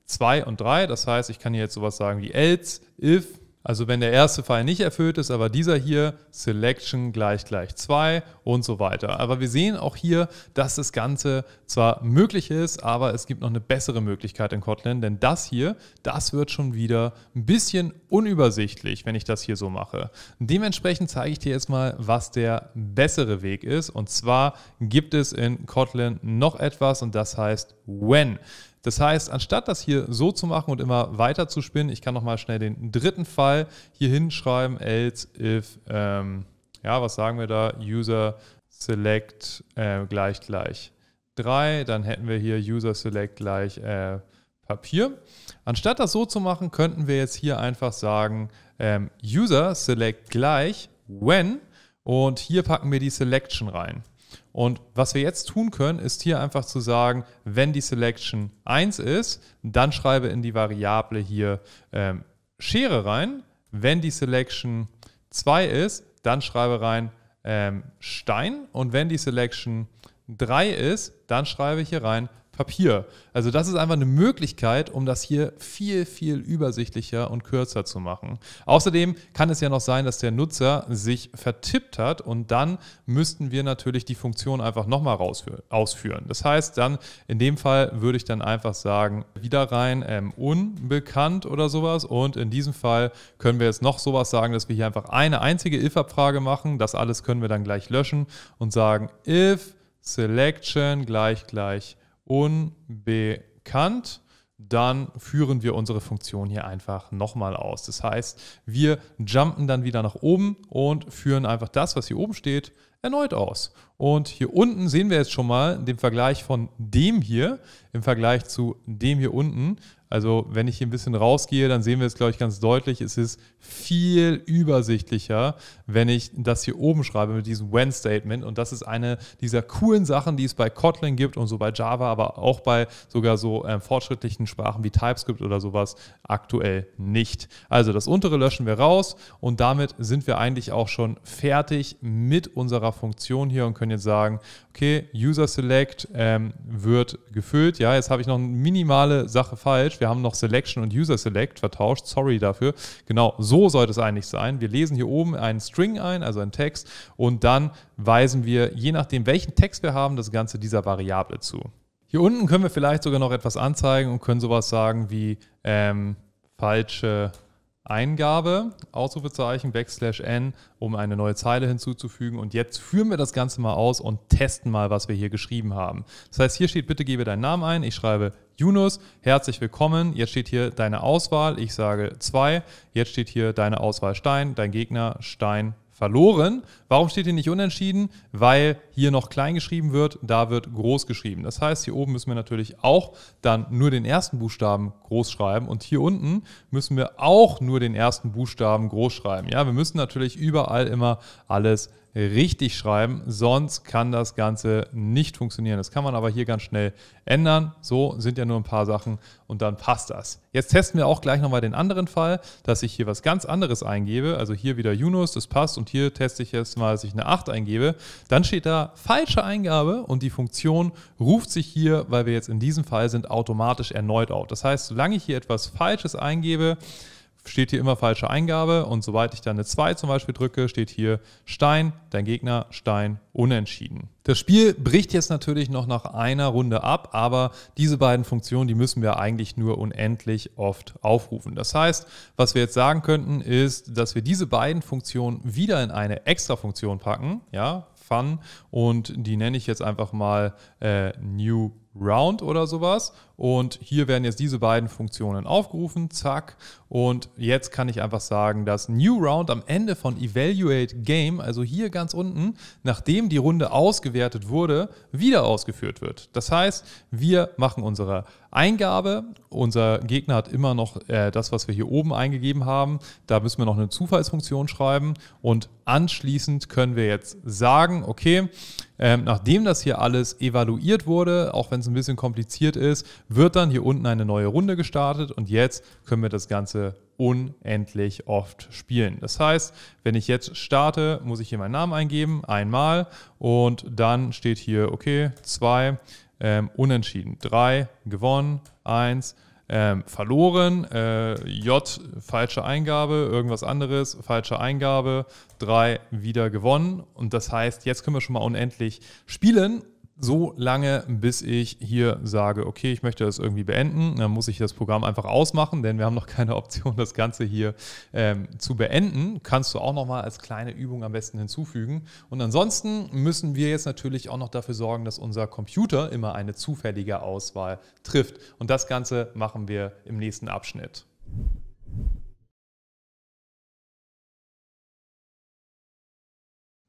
2 ähm, und 3. Das heißt, ich kann hier jetzt sowas sagen wie else, if also wenn der erste Fall nicht erfüllt ist, aber dieser hier, Selection gleich gleich 2 und so weiter. Aber wir sehen auch hier, dass das Ganze zwar möglich ist, aber es gibt noch eine bessere Möglichkeit in Kotlin, denn das hier, das wird schon wieder ein bisschen unübersichtlich, wenn ich das hier so mache. Dementsprechend zeige ich dir jetzt mal, was der bessere Weg ist. Und zwar gibt es in Kotlin noch etwas und das heißt when. Das heißt, anstatt das hier so zu machen und immer weiter zu spinnen, ich kann nochmal schnell den dritten Fall hier hinschreiben, else if, ähm, ja, was sagen wir da, user select äh, gleich gleich 3, dann hätten wir hier user select gleich äh, Papier. Anstatt das so zu machen, könnten wir jetzt hier einfach sagen, ähm, user select gleich when und hier packen wir die Selection rein. Und was wir jetzt tun können, ist hier einfach zu sagen, wenn die Selection 1 ist, dann schreibe in die Variable hier ähm, Schere rein. Wenn die Selection 2 ist, dann schreibe rein ähm, Stein. Und wenn die Selection 3 ist, dann schreibe ich hier rein Papier. Also das ist einfach eine Möglichkeit, um das hier viel, viel übersichtlicher und kürzer zu machen. Außerdem kann es ja noch sein, dass der Nutzer sich vertippt hat und dann müssten wir natürlich die Funktion einfach nochmal ausführen. Das heißt dann, in dem Fall würde ich dann einfach sagen, wieder rein ähm, unbekannt oder sowas und in diesem Fall können wir jetzt noch sowas sagen, dass wir hier einfach eine einzige if-Abfrage machen. Das alles können wir dann gleich löschen und sagen if selection gleich gleich unbekannt, dann führen wir unsere Funktion hier einfach nochmal aus. Das heißt, wir jumpen dann wieder nach oben und führen einfach das, was hier oben steht, erneut aus. Und hier unten sehen wir jetzt schon mal den Vergleich von dem hier im Vergleich zu dem hier unten. Also wenn ich hier ein bisschen rausgehe, dann sehen wir es, glaube ich, ganz deutlich. Es ist viel übersichtlicher, wenn ich das hier oben schreibe mit diesem When-Statement. Und das ist eine dieser coolen Sachen, die es bei Kotlin gibt und so bei Java, aber auch bei sogar so äh, fortschrittlichen Sprachen wie TypeScript oder sowas aktuell nicht. Also das untere löschen wir raus und damit sind wir eigentlich auch schon fertig mit unserer Funktion hier und können jetzt sagen, okay, User Select ähm, wird gefüllt. Ja, jetzt habe ich noch eine minimale Sache falsch. Wir haben noch Selection und User Select vertauscht. Sorry dafür. Genau, so sollte es eigentlich sein. Wir lesen hier oben einen String ein, also einen Text, und dann weisen wir, je nachdem, welchen Text wir haben, das Ganze dieser Variable zu. Hier unten können wir vielleicht sogar noch etwas anzeigen und können sowas sagen wie ähm, falsche Eingabe, Ausrufezeichen, Backslash N, um eine neue Zeile hinzuzufügen. Und jetzt führen wir das Ganze mal aus und testen mal, was wir hier geschrieben haben. Das heißt, hier steht, bitte gebe deinen Namen ein. Ich schreibe Yunus, herzlich willkommen. Jetzt steht hier deine Auswahl. Ich sage 2. Jetzt steht hier deine Auswahl Stein, dein Gegner Stein verloren. Warum steht hier nicht unentschieden? Weil hier noch klein geschrieben wird, da wird groß geschrieben. Das heißt, hier oben müssen wir natürlich auch dann nur den ersten Buchstaben groß schreiben und hier unten müssen wir auch nur den ersten Buchstaben groß schreiben. Ja, wir müssen natürlich überall immer alles richtig schreiben, sonst kann das Ganze nicht funktionieren. Das kann man aber hier ganz schnell ändern. So sind ja nur ein paar Sachen und dann passt das. Jetzt testen wir auch gleich nochmal den anderen Fall, dass ich hier was ganz anderes eingebe. Also hier wieder Yunus, das passt und hier teste ich jetzt mal, dass ich eine 8 eingebe. Dann steht da falsche Eingabe und die Funktion ruft sich hier, weil wir jetzt in diesem Fall sind, automatisch erneut auf. Das heißt, solange ich hier etwas Falsches eingebe, steht hier immer falsche Eingabe und sobald ich dann eine 2 zum Beispiel drücke, steht hier Stein, dein Gegner Stein, unentschieden. Das Spiel bricht jetzt natürlich noch nach einer Runde ab, aber diese beiden Funktionen, die müssen wir eigentlich nur unendlich oft aufrufen. Das heißt, was wir jetzt sagen könnten, ist, dass wir diese beiden Funktionen wieder in eine Extra-Funktion packen, ja, Fun, und die nenne ich jetzt einfach mal äh, New Round oder sowas und hier werden jetzt diese beiden Funktionen aufgerufen, zack. Und jetzt kann ich einfach sagen, dass New Round am Ende von Evaluate Game, also hier ganz unten, nachdem die Runde ausgewertet wurde, wieder ausgeführt wird. Das heißt, wir machen unsere Eingabe. Unser Gegner hat immer noch äh, das, was wir hier oben eingegeben haben. Da müssen wir noch eine Zufallsfunktion schreiben. Und anschließend können wir jetzt sagen, okay, ähm, nachdem das hier alles evaluiert wurde, auch wenn es ein bisschen kompliziert ist, wird dann hier unten eine neue Runde gestartet und jetzt können wir das Ganze unendlich oft spielen. Das heißt, wenn ich jetzt starte, muss ich hier meinen Namen eingeben, einmal und dann steht hier, okay, zwei, ähm, unentschieden, drei, gewonnen, eins, ähm, verloren, äh, J, falsche Eingabe, irgendwas anderes, falsche Eingabe, 3 wieder gewonnen. Und das heißt, jetzt können wir schon mal unendlich spielen so lange, bis ich hier sage, okay, ich möchte das irgendwie beenden. Dann muss ich das Programm einfach ausmachen, denn wir haben noch keine Option, das Ganze hier ähm, zu beenden. Kannst du auch nochmal als kleine Übung am besten hinzufügen. Und ansonsten müssen wir jetzt natürlich auch noch dafür sorgen, dass unser Computer immer eine zufällige Auswahl trifft. Und das Ganze machen wir im nächsten Abschnitt.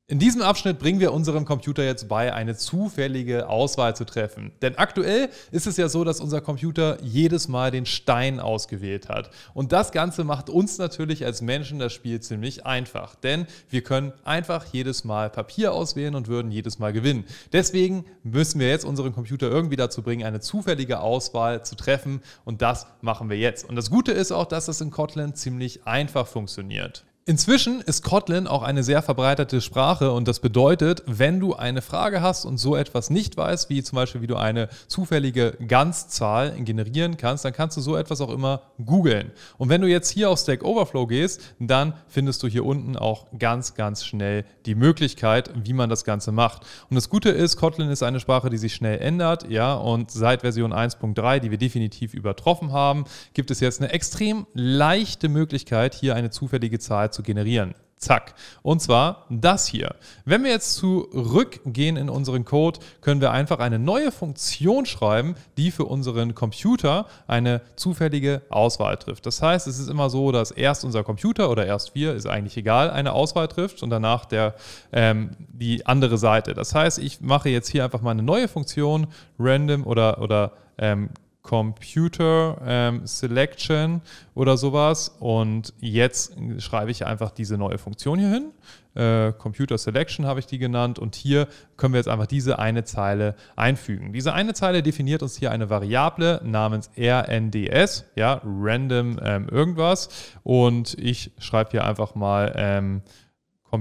In diesem Abschnitt bringen wir unserem Computer jetzt bei, eine zufällige Auswahl zu treffen. Denn aktuell ist es ja so, dass unser Computer jedes Mal den Stein ausgewählt hat. Und das Ganze macht uns natürlich als Menschen das Spiel ziemlich einfach. Denn wir können einfach jedes Mal Papier auswählen und würden jedes Mal gewinnen. Deswegen müssen wir jetzt unseren Computer irgendwie dazu bringen, eine zufällige Auswahl zu treffen. Und das machen wir jetzt. Und das Gute ist auch, dass das in Kotlin ziemlich einfach funktioniert. Inzwischen ist Kotlin auch eine sehr verbreitete Sprache und das bedeutet, wenn du eine Frage hast und so etwas nicht weißt, wie zum Beispiel, wie du eine zufällige Ganzzahl generieren kannst, dann kannst du so etwas auch immer googeln. Und wenn du jetzt hier auf Stack Overflow gehst, dann findest du hier unten auch ganz, ganz schnell die Möglichkeit, wie man das Ganze macht. Und das Gute ist, Kotlin ist eine Sprache, die sich schnell ändert, ja, und seit Version 1.3, die wir definitiv übertroffen haben, gibt es jetzt eine extrem leichte Möglichkeit, hier eine zufällige Zahl zu zu generieren. Zack. Und zwar das hier. Wenn wir jetzt zurückgehen in unseren Code, können wir einfach eine neue Funktion schreiben, die für unseren Computer eine zufällige Auswahl trifft. Das heißt, es ist immer so, dass erst unser Computer oder erst wir, ist eigentlich egal, eine Auswahl trifft und danach der, ähm, die andere Seite. Das heißt, ich mache jetzt hier einfach mal eine neue Funktion, random oder, oder ähm, Computer ähm, Selection oder sowas. Und jetzt schreibe ich einfach diese neue Funktion hier hin. Äh, Computer Selection habe ich die genannt. Und hier können wir jetzt einfach diese eine Zeile einfügen. Diese eine Zeile definiert uns hier eine Variable namens RNDS, ja, random ähm, irgendwas. Und ich schreibe hier einfach mal. Ähm,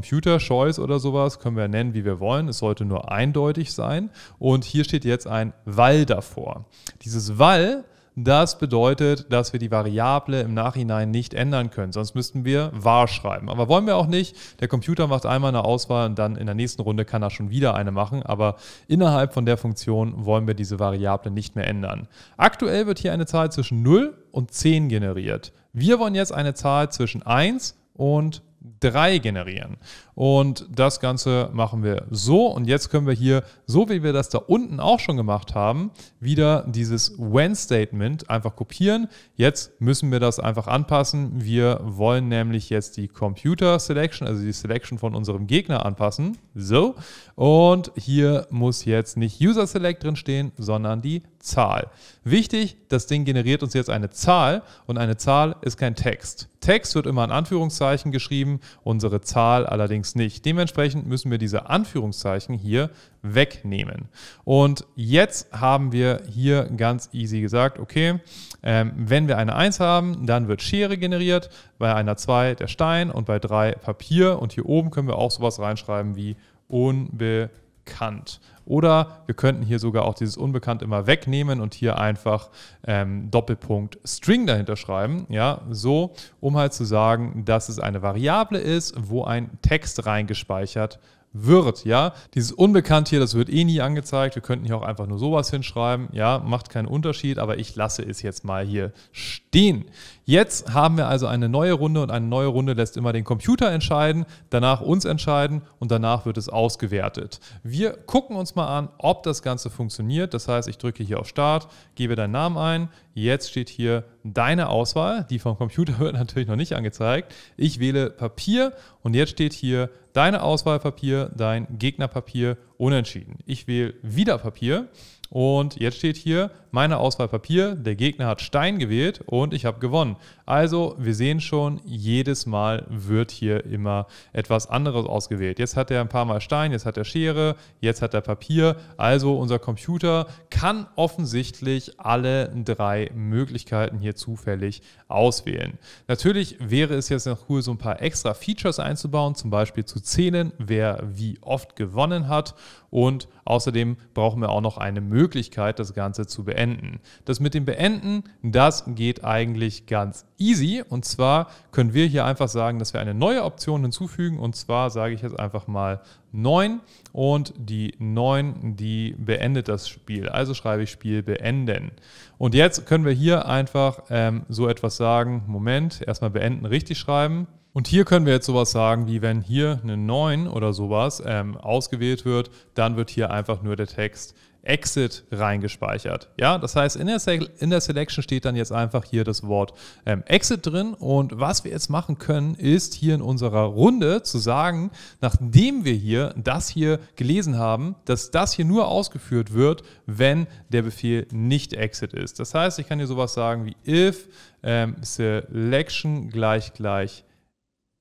Computer Choice oder sowas können wir nennen, wie wir wollen. Es sollte nur eindeutig sein. Und hier steht jetzt ein weil davor. Dieses weil das bedeutet, dass wir die Variable im Nachhinein nicht ändern können. Sonst müssten wir wahr schreiben. Aber wollen wir auch nicht. Der Computer macht einmal eine Auswahl und dann in der nächsten Runde kann er schon wieder eine machen. Aber innerhalb von der Funktion wollen wir diese Variable nicht mehr ändern. Aktuell wird hier eine Zahl zwischen 0 und 10 generiert. Wir wollen jetzt eine Zahl zwischen 1 und 3 generieren. Und das Ganze machen wir so. Und jetzt können wir hier, so wie wir das da unten auch schon gemacht haben, wieder dieses When-Statement einfach kopieren. Jetzt müssen wir das einfach anpassen. Wir wollen nämlich jetzt die Computer Selection, also die Selection von unserem Gegner anpassen. So. Und hier muss jetzt nicht User Select drin stehen, sondern die Zahl. Wichtig, das Ding generiert uns jetzt eine Zahl und eine Zahl ist kein Text. Text wird immer in Anführungszeichen geschrieben, unsere Zahl allerdings nicht. Dementsprechend müssen wir diese Anführungszeichen hier wegnehmen. Und jetzt haben wir hier ganz easy gesagt, okay, ähm, wenn wir eine 1 haben, dann wird Schere generiert, bei einer 2 der Stein und bei 3 Papier. Und hier oben können wir auch sowas reinschreiben wie unbekannt. Oder wir könnten hier sogar auch dieses Unbekannt immer wegnehmen und hier einfach ähm, Doppelpunkt String dahinter schreiben. Ja, so, um halt zu sagen, dass es eine Variable ist, wo ein Text reingespeichert wird, ja. Dieses Unbekannt hier, das wird eh nie angezeigt. Wir könnten hier auch einfach nur sowas hinschreiben, ja, macht keinen Unterschied, aber ich lasse es jetzt mal hier stehen. Jetzt haben wir also eine neue Runde und eine neue Runde lässt immer den Computer entscheiden, danach uns entscheiden und danach wird es ausgewertet. Wir gucken uns mal an, ob das Ganze funktioniert. Das heißt, ich drücke hier auf Start, gebe deinen Namen ein. Jetzt steht hier deine Auswahl. Die vom Computer wird natürlich noch nicht angezeigt. Ich wähle Papier und jetzt steht hier deine Auswahlpapier, dein Gegnerpapier, Unentschieden. Ich wähle wieder Papier. Und jetzt steht hier meine Auswahl Papier, der Gegner hat Stein gewählt und ich habe gewonnen. Also wir sehen schon, jedes Mal wird hier immer etwas anderes ausgewählt. Jetzt hat er ein paar Mal Stein, jetzt hat er Schere, jetzt hat er Papier. Also unser Computer kann offensichtlich alle drei Möglichkeiten hier zufällig auswählen. Natürlich wäre es jetzt noch cool, so ein paar extra Features einzubauen, zum Beispiel zu zählen, wer wie oft gewonnen hat. Und außerdem brauchen wir auch noch eine Möglichkeit, Möglichkeit, das Ganze zu beenden. Das mit dem Beenden, das geht eigentlich ganz easy. Und zwar können wir hier einfach sagen, dass wir eine neue Option hinzufügen. Und zwar sage ich jetzt einfach mal 9 und die 9, die beendet das Spiel. Also schreibe ich Spiel beenden. Und jetzt können wir hier einfach ähm, so etwas sagen, Moment, erstmal beenden, richtig schreiben. Und hier können wir jetzt sowas sagen, wie wenn hier eine 9 oder sowas ähm, ausgewählt wird, dann wird hier einfach nur der Text Exit reingespeichert. Ja, das heißt, in der, Se in der Selection steht dann jetzt einfach hier das Wort ähm, Exit drin. Und was wir jetzt machen können, ist hier in unserer Runde zu sagen, nachdem wir hier das hier gelesen haben, dass das hier nur ausgeführt wird, wenn der Befehl nicht Exit ist. Das heißt, ich kann hier sowas sagen wie if ähm, Selection gleich gleich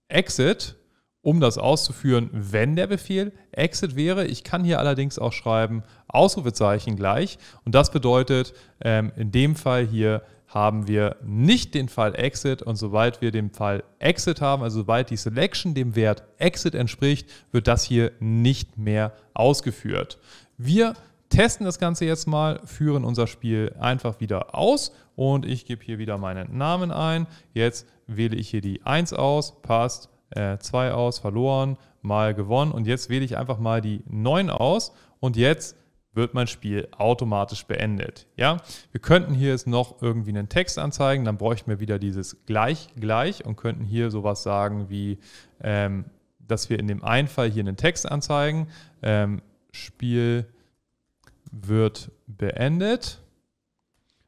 Exit um das auszuführen, wenn der Befehl Exit wäre. Ich kann hier allerdings auch schreiben Ausrufezeichen gleich. Und das bedeutet, ähm, in dem Fall hier haben wir nicht den Fall Exit und sobald wir den Fall Exit haben, also sobald die Selection dem Wert Exit entspricht, wird das hier nicht mehr ausgeführt. Wir testen das Ganze jetzt mal, führen unser Spiel einfach wieder aus und ich gebe hier wieder meinen Namen ein. Jetzt wähle ich hier die 1 aus, passt 2 äh, aus, verloren, mal gewonnen und jetzt wähle ich einfach mal die 9 aus und jetzt wird mein Spiel automatisch beendet. Ja, wir könnten hier jetzt noch irgendwie einen Text anzeigen, dann bräuchten wir wieder dieses gleich, gleich und könnten hier sowas sagen wie, ähm, dass wir in dem einen Fall hier einen Text anzeigen, ähm, Spiel wird beendet.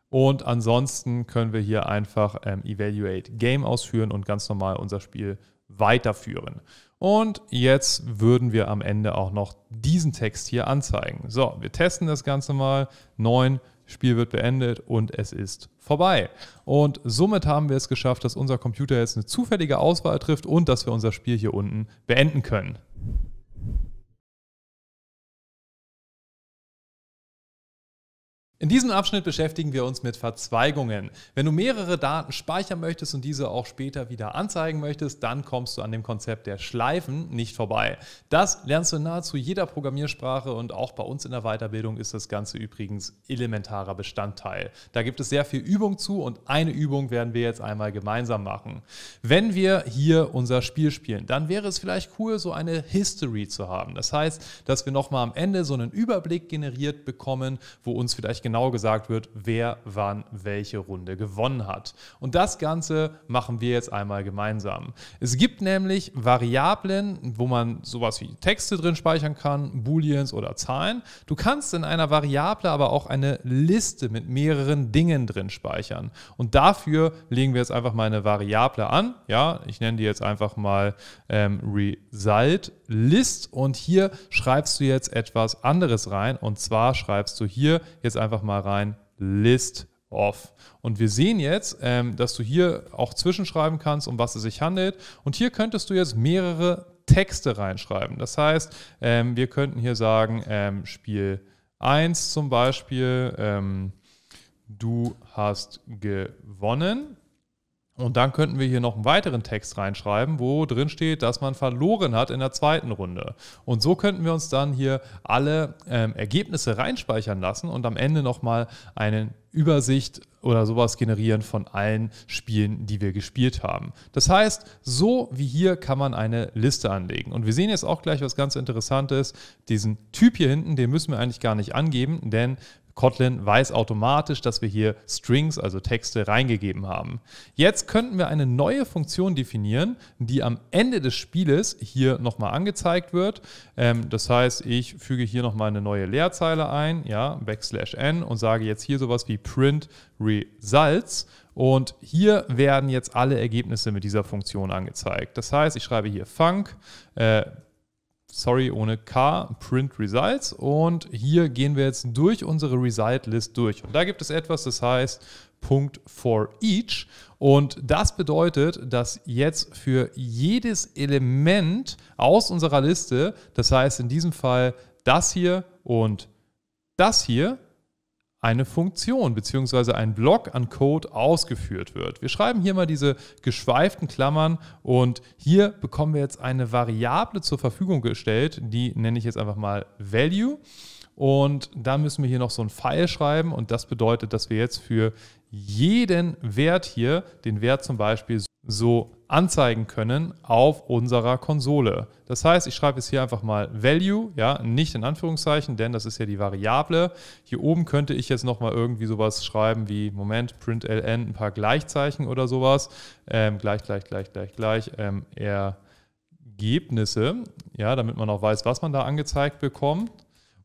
Und ansonsten können wir hier einfach ähm, Evaluate Game ausführen und ganz normal unser Spiel beenden weiterführen. Und jetzt würden wir am Ende auch noch diesen Text hier anzeigen. So, wir testen das Ganze mal. 9, Spiel wird beendet und es ist vorbei. Und somit haben wir es geschafft, dass unser Computer jetzt eine zufällige Auswahl trifft und dass wir unser Spiel hier unten beenden können. In diesem Abschnitt beschäftigen wir uns mit Verzweigungen. Wenn du mehrere Daten speichern möchtest und diese auch später wieder anzeigen möchtest, dann kommst du an dem Konzept der Schleifen nicht vorbei. Das lernst du in nahezu jeder Programmiersprache und auch bei uns in der Weiterbildung ist das Ganze übrigens elementarer Bestandteil. Da gibt es sehr viel Übung zu und eine Übung werden wir jetzt einmal gemeinsam machen. Wenn wir hier unser Spiel spielen, dann wäre es vielleicht cool, so eine History zu haben. Das heißt, dass wir nochmal am Ende so einen Überblick generiert bekommen, wo uns vielleicht genau gesagt wird, wer wann welche Runde gewonnen hat. Und das Ganze machen wir jetzt einmal gemeinsam. Es gibt nämlich Variablen, wo man sowas wie Texte drin speichern kann, Booleans oder Zahlen. Du kannst in einer Variable aber auch eine Liste mit mehreren Dingen drin speichern. Und dafür legen wir jetzt einfach mal eine Variable an. Ja, ich nenne die jetzt einfach mal ähm, Result List und hier schreibst du jetzt etwas anderes rein. Und zwar schreibst du hier jetzt einfach einfach mal rein List of. Und wir sehen jetzt, ähm, dass du hier auch zwischenschreiben kannst, um was es sich handelt. Und hier könntest du jetzt mehrere Texte reinschreiben. Das heißt, ähm, wir könnten hier sagen, ähm, Spiel 1 zum Beispiel, ähm, du hast gewonnen. Und dann könnten wir hier noch einen weiteren Text reinschreiben, wo drin steht, dass man verloren hat in der zweiten Runde. Und so könnten wir uns dann hier alle ähm, Ergebnisse reinspeichern lassen und am Ende nochmal eine Übersicht oder sowas generieren von allen Spielen, die wir gespielt haben. Das heißt, so wie hier kann man eine Liste anlegen. Und wir sehen jetzt auch gleich was ganz Interessantes. Diesen Typ hier hinten, den müssen wir eigentlich gar nicht angeben, denn Kotlin weiß automatisch, dass wir hier Strings, also Texte, reingegeben haben. Jetzt könnten wir eine neue Funktion definieren, die am Ende des Spieles hier nochmal angezeigt wird. Ähm, das heißt, ich füge hier nochmal eine neue Leerzeile ein, ja, Backslash n und sage jetzt hier sowas wie Print Results. Und hier werden jetzt alle Ergebnisse mit dieser Funktion angezeigt. Das heißt, ich schreibe hier func. äh, sorry ohne K, Print Results. Und hier gehen wir jetzt durch unsere Result List durch. Und da gibt es etwas, das heißt Punkt for each. Und das bedeutet, dass jetzt für jedes Element aus unserer Liste, das heißt in diesem Fall das hier und das hier, eine Funktion bzw. ein Block an Code ausgeführt wird. Wir schreiben hier mal diese geschweiften Klammern und hier bekommen wir jetzt eine Variable zur Verfügung gestellt, die nenne ich jetzt einfach mal Value. Und da müssen wir hier noch so ein Pfeil schreiben und das bedeutet, dass wir jetzt für jeden Wert hier den Wert zum Beispiel so anzeigen können auf unserer Konsole. Das heißt, ich schreibe jetzt hier einfach mal Value, ja, nicht in Anführungszeichen, denn das ist ja die Variable. Hier oben könnte ich jetzt nochmal irgendwie sowas schreiben wie, Moment, println, ein paar Gleichzeichen oder sowas. Ähm, gleich, gleich, gleich, gleich, gleich. Ähm, Ergebnisse, ja, damit man auch weiß, was man da angezeigt bekommt.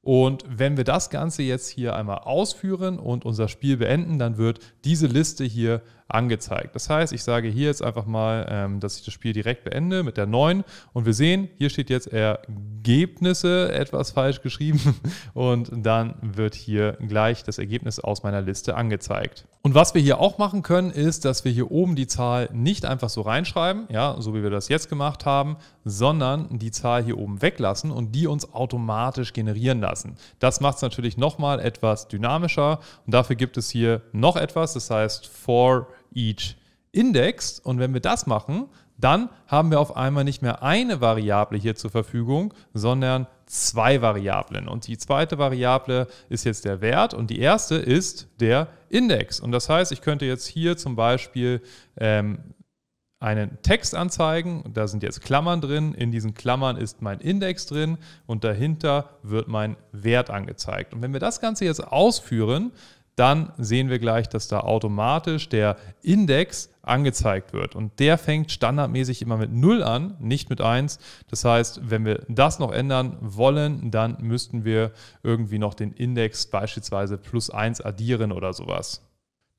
Und wenn wir das Ganze jetzt hier einmal ausführen und unser Spiel beenden, dann wird diese Liste hier angezeigt. Das heißt, ich sage hier jetzt einfach mal, ähm, dass ich das Spiel direkt beende mit der 9 und wir sehen, hier steht jetzt Ergebnisse etwas falsch geschrieben und dann wird hier gleich das Ergebnis aus meiner Liste angezeigt. Und was wir hier auch machen können, ist, dass wir hier oben die Zahl nicht einfach so reinschreiben, ja, so wie wir das jetzt gemacht haben, sondern die Zahl hier oben weglassen und die uns automatisch generieren lassen. Das macht es natürlich nochmal etwas dynamischer und dafür gibt es hier noch etwas, das heißt for each Index. Und wenn wir das machen, dann haben wir auf einmal nicht mehr eine Variable hier zur Verfügung, sondern zwei Variablen. Und die zweite Variable ist jetzt der Wert und die erste ist der Index. Und das heißt, ich könnte jetzt hier zum Beispiel ähm, einen Text anzeigen. Da sind jetzt Klammern drin. In diesen Klammern ist mein Index drin und dahinter wird mein Wert angezeigt. Und wenn wir das Ganze jetzt ausführen, dann sehen wir gleich, dass da automatisch der Index angezeigt wird. Und der fängt standardmäßig immer mit 0 an, nicht mit 1. Das heißt, wenn wir das noch ändern wollen, dann müssten wir irgendwie noch den Index beispielsweise plus 1 addieren oder sowas.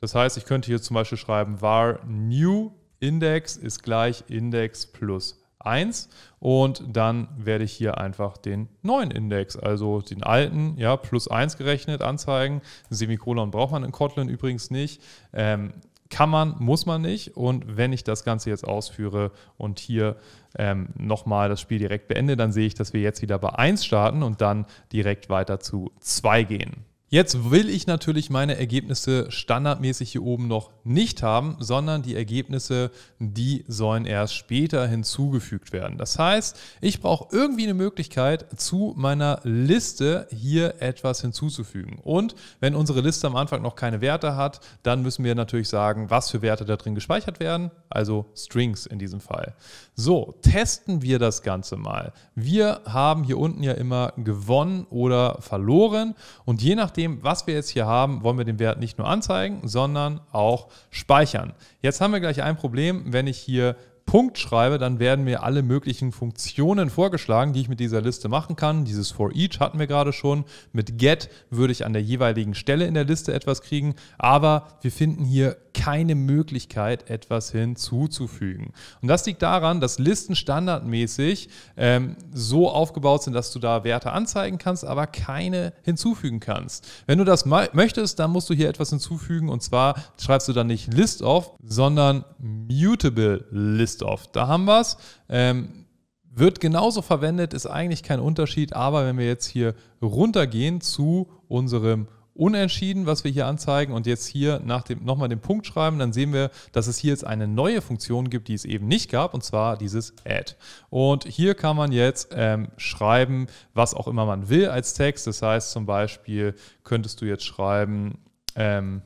Das heißt, ich könnte hier zum Beispiel schreiben var new Index ist gleich Index plus 1. 1 und dann werde ich hier einfach den neuen Index, also den alten, ja, plus 1 gerechnet anzeigen. Semikolon braucht man in Kotlin übrigens nicht. Ähm, kann man, muss man nicht. Und wenn ich das Ganze jetzt ausführe und hier ähm, nochmal das Spiel direkt beende, dann sehe ich, dass wir jetzt wieder bei 1 starten und dann direkt weiter zu 2 gehen. Jetzt will ich natürlich meine Ergebnisse standardmäßig hier oben noch nicht haben, sondern die Ergebnisse, die sollen erst später hinzugefügt werden. Das heißt, ich brauche irgendwie eine Möglichkeit, zu meiner Liste hier etwas hinzuzufügen. Und wenn unsere Liste am Anfang noch keine Werte hat, dann müssen wir natürlich sagen, was für Werte da drin gespeichert werden, also Strings in diesem Fall. So, testen wir das Ganze mal. Wir haben hier unten ja immer gewonnen oder verloren und je nachdem, dem, was wir jetzt hier haben, wollen wir den Wert nicht nur anzeigen, sondern auch speichern. Jetzt haben wir gleich ein Problem, wenn ich hier Punkt schreibe, dann werden mir alle möglichen Funktionen vorgeschlagen, die ich mit dieser Liste machen kann. Dieses for each hatten wir gerade schon. Mit get würde ich an der jeweiligen Stelle in der Liste etwas kriegen. Aber wir finden hier keine Möglichkeit, etwas hinzuzufügen. Und das liegt daran, dass Listen standardmäßig ähm, so aufgebaut sind, dass du da Werte anzeigen kannst, aber keine hinzufügen kannst. Wenn du das möchtest, dann musst du hier etwas hinzufügen und zwar schreibst du dann nicht List of, sondern Mutable List of. Da haben wir es. Ähm, wird genauso verwendet, ist eigentlich kein Unterschied, aber wenn wir jetzt hier runtergehen zu unserem unentschieden, was wir hier anzeigen und jetzt hier nach dem, nochmal den Punkt schreiben, dann sehen wir, dass es hier jetzt eine neue Funktion gibt, die es eben nicht gab und zwar dieses Add. Und hier kann man jetzt ähm, schreiben, was auch immer man will als Text. Das heißt zum Beispiel könntest du jetzt schreiben, ähm,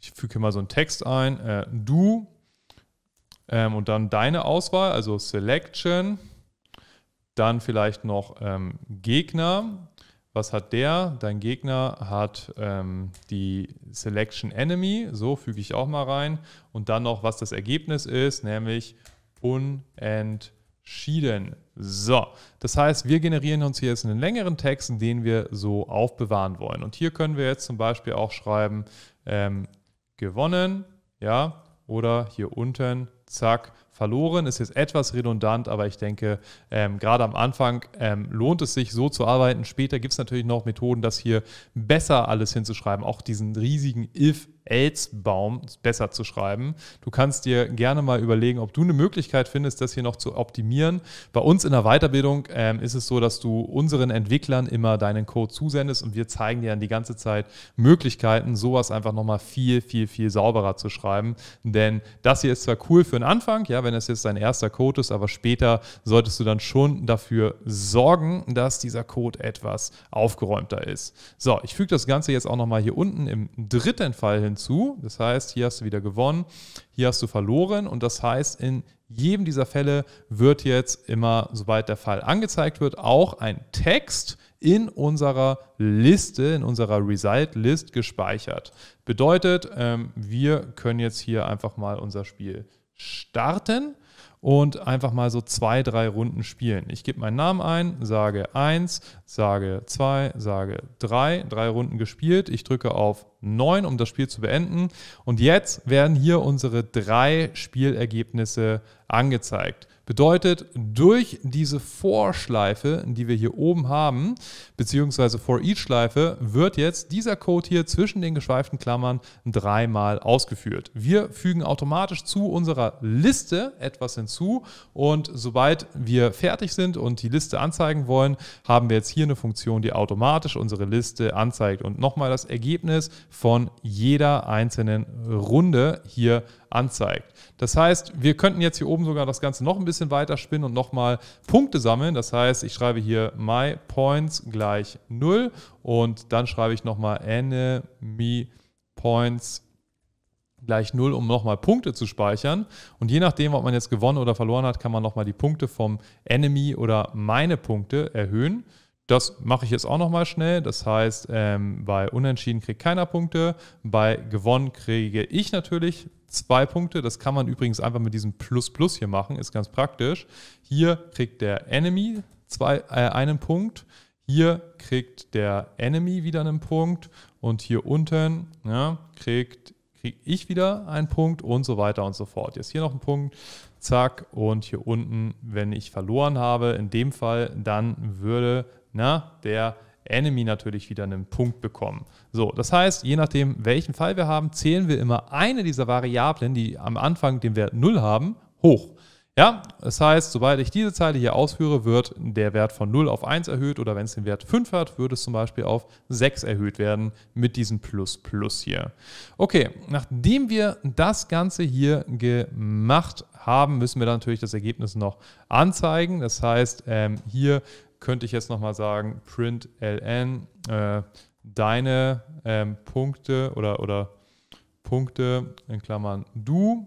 ich füge mal so einen Text ein, äh, du ähm, und dann deine Auswahl, also Selection, dann vielleicht noch ähm, Gegner was hat der? Dein Gegner hat ähm, die Selection Enemy, so füge ich auch mal rein. Und dann noch, was das Ergebnis ist, nämlich unentschieden. So, das heißt, wir generieren uns hier jetzt einen längeren Text, den wir so aufbewahren wollen. Und hier können wir jetzt zum Beispiel auch schreiben, ähm, gewonnen, ja, oder hier unten, zack, verloren. Ist jetzt etwas redundant, aber ich denke, ähm, gerade am Anfang ähm, lohnt es sich, so zu arbeiten. Später gibt es natürlich noch Methoden, das hier besser alles hinzuschreiben. Auch diesen riesigen If- Elsbaum besser zu schreiben. Du kannst dir gerne mal überlegen, ob du eine Möglichkeit findest, das hier noch zu optimieren. Bei uns in der Weiterbildung ähm, ist es so, dass du unseren Entwicklern immer deinen Code zusendest und wir zeigen dir dann die ganze Zeit Möglichkeiten, sowas einfach nochmal viel, viel, viel sauberer zu schreiben. Denn das hier ist zwar cool für den Anfang, ja, wenn es jetzt dein erster Code ist, aber später solltest du dann schon dafür sorgen, dass dieser Code etwas aufgeräumter ist. So, ich füge das Ganze jetzt auch nochmal hier unten im dritten Fall hin hinzu. Das heißt, hier hast du wieder gewonnen, hier hast du verloren und das heißt, in jedem dieser Fälle wird jetzt immer, soweit der Fall angezeigt wird, auch ein Text in unserer Liste, in unserer Result-List gespeichert. Bedeutet, ähm, wir können jetzt hier einfach mal unser Spiel starten und einfach mal so zwei, drei Runden spielen. Ich gebe meinen Namen ein, sage 1, sage 2, sage 3, drei Runden gespielt. Ich drücke auf 9, um das Spiel zu beenden. Und jetzt werden hier unsere drei Spielergebnisse angezeigt. Bedeutet, durch diese Vorschleife, die wir hier oben haben, beziehungsweise For-Each-Schleife, wird jetzt dieser Code hier zwischen den geschweiften Klammern dreimal ausgeführt. Wir fügen automatisch zu unserer Liste etwas hinzu und sobald wir fertig sind und die Liste anzeigen wollen, haben wir jetzt hier eine Funktion, die automatisch unsere Liste anzeigt und nochmal das Ergebnis von jeder einzelnen Runde hier anzeigt. Das heißt, wir könnten jetzt hier oben sogar das Ganze noch ein bisschen weiter spinnen und nochmal Punkte sammeln. Das heißt, ich schreibe hier my points gleich 0 und dann schreibe ich nochmal enemy points gleich 0, um nochmal Punkte zu speichern. Und je nachdem, ob man jetzt gewonnen oder verloren hat, kann man nochmal die Punkte vom Enemy oder meine Punkte erhöhen. Das mache ich jetzt auch nochmal schnell. Das heißt, ähm, bei Unentschieden kriegt keiner Punkte. Bei Gewonnen kriege ich natürlich zwei Punkte. Das kann man übrigens einfach mit diesem Plus-Plus hier machen. Ist ganz praktisch. Hier kriegt der Enemy zwei, äh, einen Punkt. Hier kriegt der Enemy wieder einen Punkt. Und hier unten ja, kriegt, kriege ich wieder einen Punkt und so weiter und so fort. Jetzt hier noch ein Punkt zack. Und hier unten, wenn ich verloren habe, in dem Fall, dann würde na, ne, der Enemy natürlich wieder einen Punkt bekommen. So, das heißt, je nachdem, welchen Fall wir haben, zählen wir immer eine dieser Variablen, die am Anfang den Wert 0 haben, hoch. Ja, das heißt, sobald ich diese Zeile hier ausführe, wird der Wert von 0 auf 1 erhöht oder wenn es den Wert 5 hat, würde es zum Beispiel auf 6 erhöht werden mit diesem Plus Plus hier. Okay, nachdem wir das Ganze hier gemacht haben, müssen wir dann natürlich das Ergebnis noch anzeigen. Das heißt, ähm, hier könnte ich jetzt nochmal sagen, println, äh, deine ähm, Punkte oder, oder Punkte in Klammern du,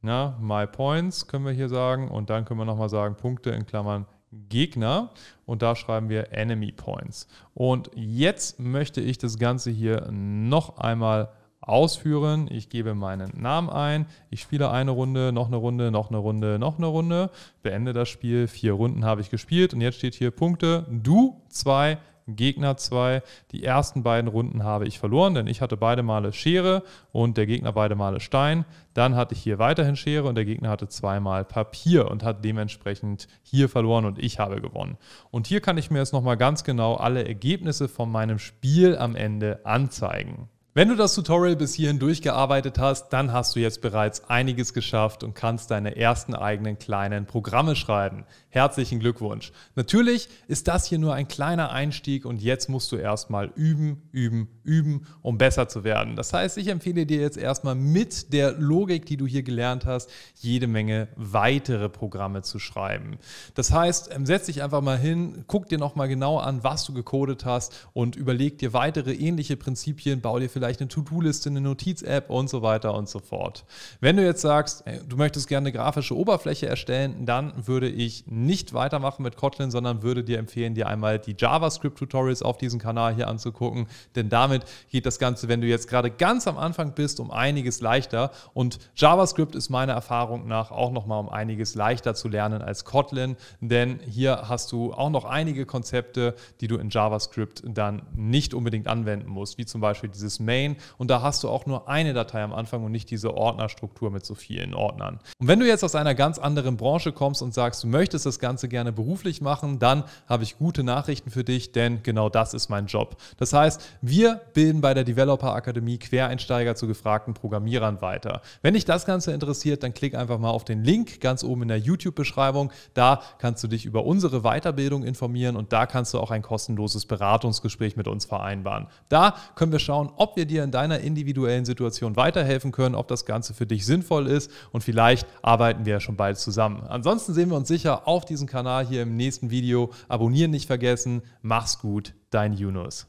na, my points können wir hier sagen und dann können wir nochmal sagen Punkte in Klammern Gegner und da schreiben wir Enemy Points. Und jetzt möchte ich das Ganze hier noch einmal ausführen. Ich gebe meinen Namen ein, ich spiele eine Runde, noch eine Runde, noch eine Runde, noch eine Runde, beende das Spiel. Vier Runden habe ich gespielt und jetzt steht hier Punkte. Du zwei, Gegner zwei. Die ersten beiden Runden habe ich verloren, denn ich hatte beide Male Schere und der Gegner beide Male Stein. Dann hatte ich hier weiterhin Schere und der Gegner hatte zweimal Papier und hat dementsprechend hier verloren und ich habe gewonnen. Und hier kann ich mir jetzt nochmal ganz genau alle Ergebnisse von meinem Spiel am Ende anzeigen. Wenn du das Tutorial bis hierhin durchgearbeitet hast, dann hast du jetzt bereits einiges geschafft und kannst deine ersten eigenen kleinen Programme schreiben. Herzlichen Glückwunsch. Natürlich ist das hier nur ein kleiner Einstieg und jetzt musst du erstmal üben, üben, üben, um besser zu werden. Das heißt, ich empfehle dir jetzt erstmal mit der Logik, die du hier gelernt hast, jede Menge weitere Programme zu schreiben. Das heißt, ähm, setz dich einfach mal hin, guck dir nochmal genau an, was du gecodet hast und überleg dir weitere ähnliche Prinzipien, bau dir vielleicht vielleicht eine To-Do-Liste, eine Notiz-App und so weiter und so fort. Wenn du jetzt sagst, du möchtest gerne eine grafische Oberfläche erstellen, dann würde ich nicht weitermachen mit Kotlin, sondern würde dir empfehlen, dir einmal die JavaScript-Tutorials auf diesem Kanal hier anzugucken, denn damit geht das Ganze, wenn du jetzt gerade ganz am Anfang bist, um einiges leichter und JavaScript ist meiner Erfahrung nach auch nochmal um einiges leichter zu lernen als Kotlin, denn hier hast du auch noch einige Konzepte, die du in JavaScript dann nicht unbedingt anwenden musst, wie zum Beispiel dieses Main Domain und da hast du auch nur eine Datei am Anfang und nicht diese Ordnerstruktur mit so vielen Ordnern. Und wenn du jetzt aus einer ganz anderen Branche kommst und sagst, du möchtest das Ganze gerne beruflich machen, dann habe ich gute Nachrichten für dich, denn genau das ist mein Job. Das heißt, wir bilden bei der Developer Akademie Quereinsteiger zu gefragten Programmierern weiter. Wenn dich das Ganze interessiert, dann klick einfach mal auf den Link ganz oben in der YouTube-Beschreibung. Da kannst du dich über unsere Weiterbildung informieren und da kannst du auch ein kostenloses Beratungsgespräch mit uns vereinbaren. Da können wir schauen, ob wir dir in deiner individuellen Situation weiterhelfen können, ob das Ganze für dich sinnvoll ist und vielleicht arbeiten wir ja schon bald zusammen. Ansonsten sehen wir uns sicher auf diesem Kanal hier im nächsten Video. Abonnieren nicht vergessen. Mach's gut, dein Yunus.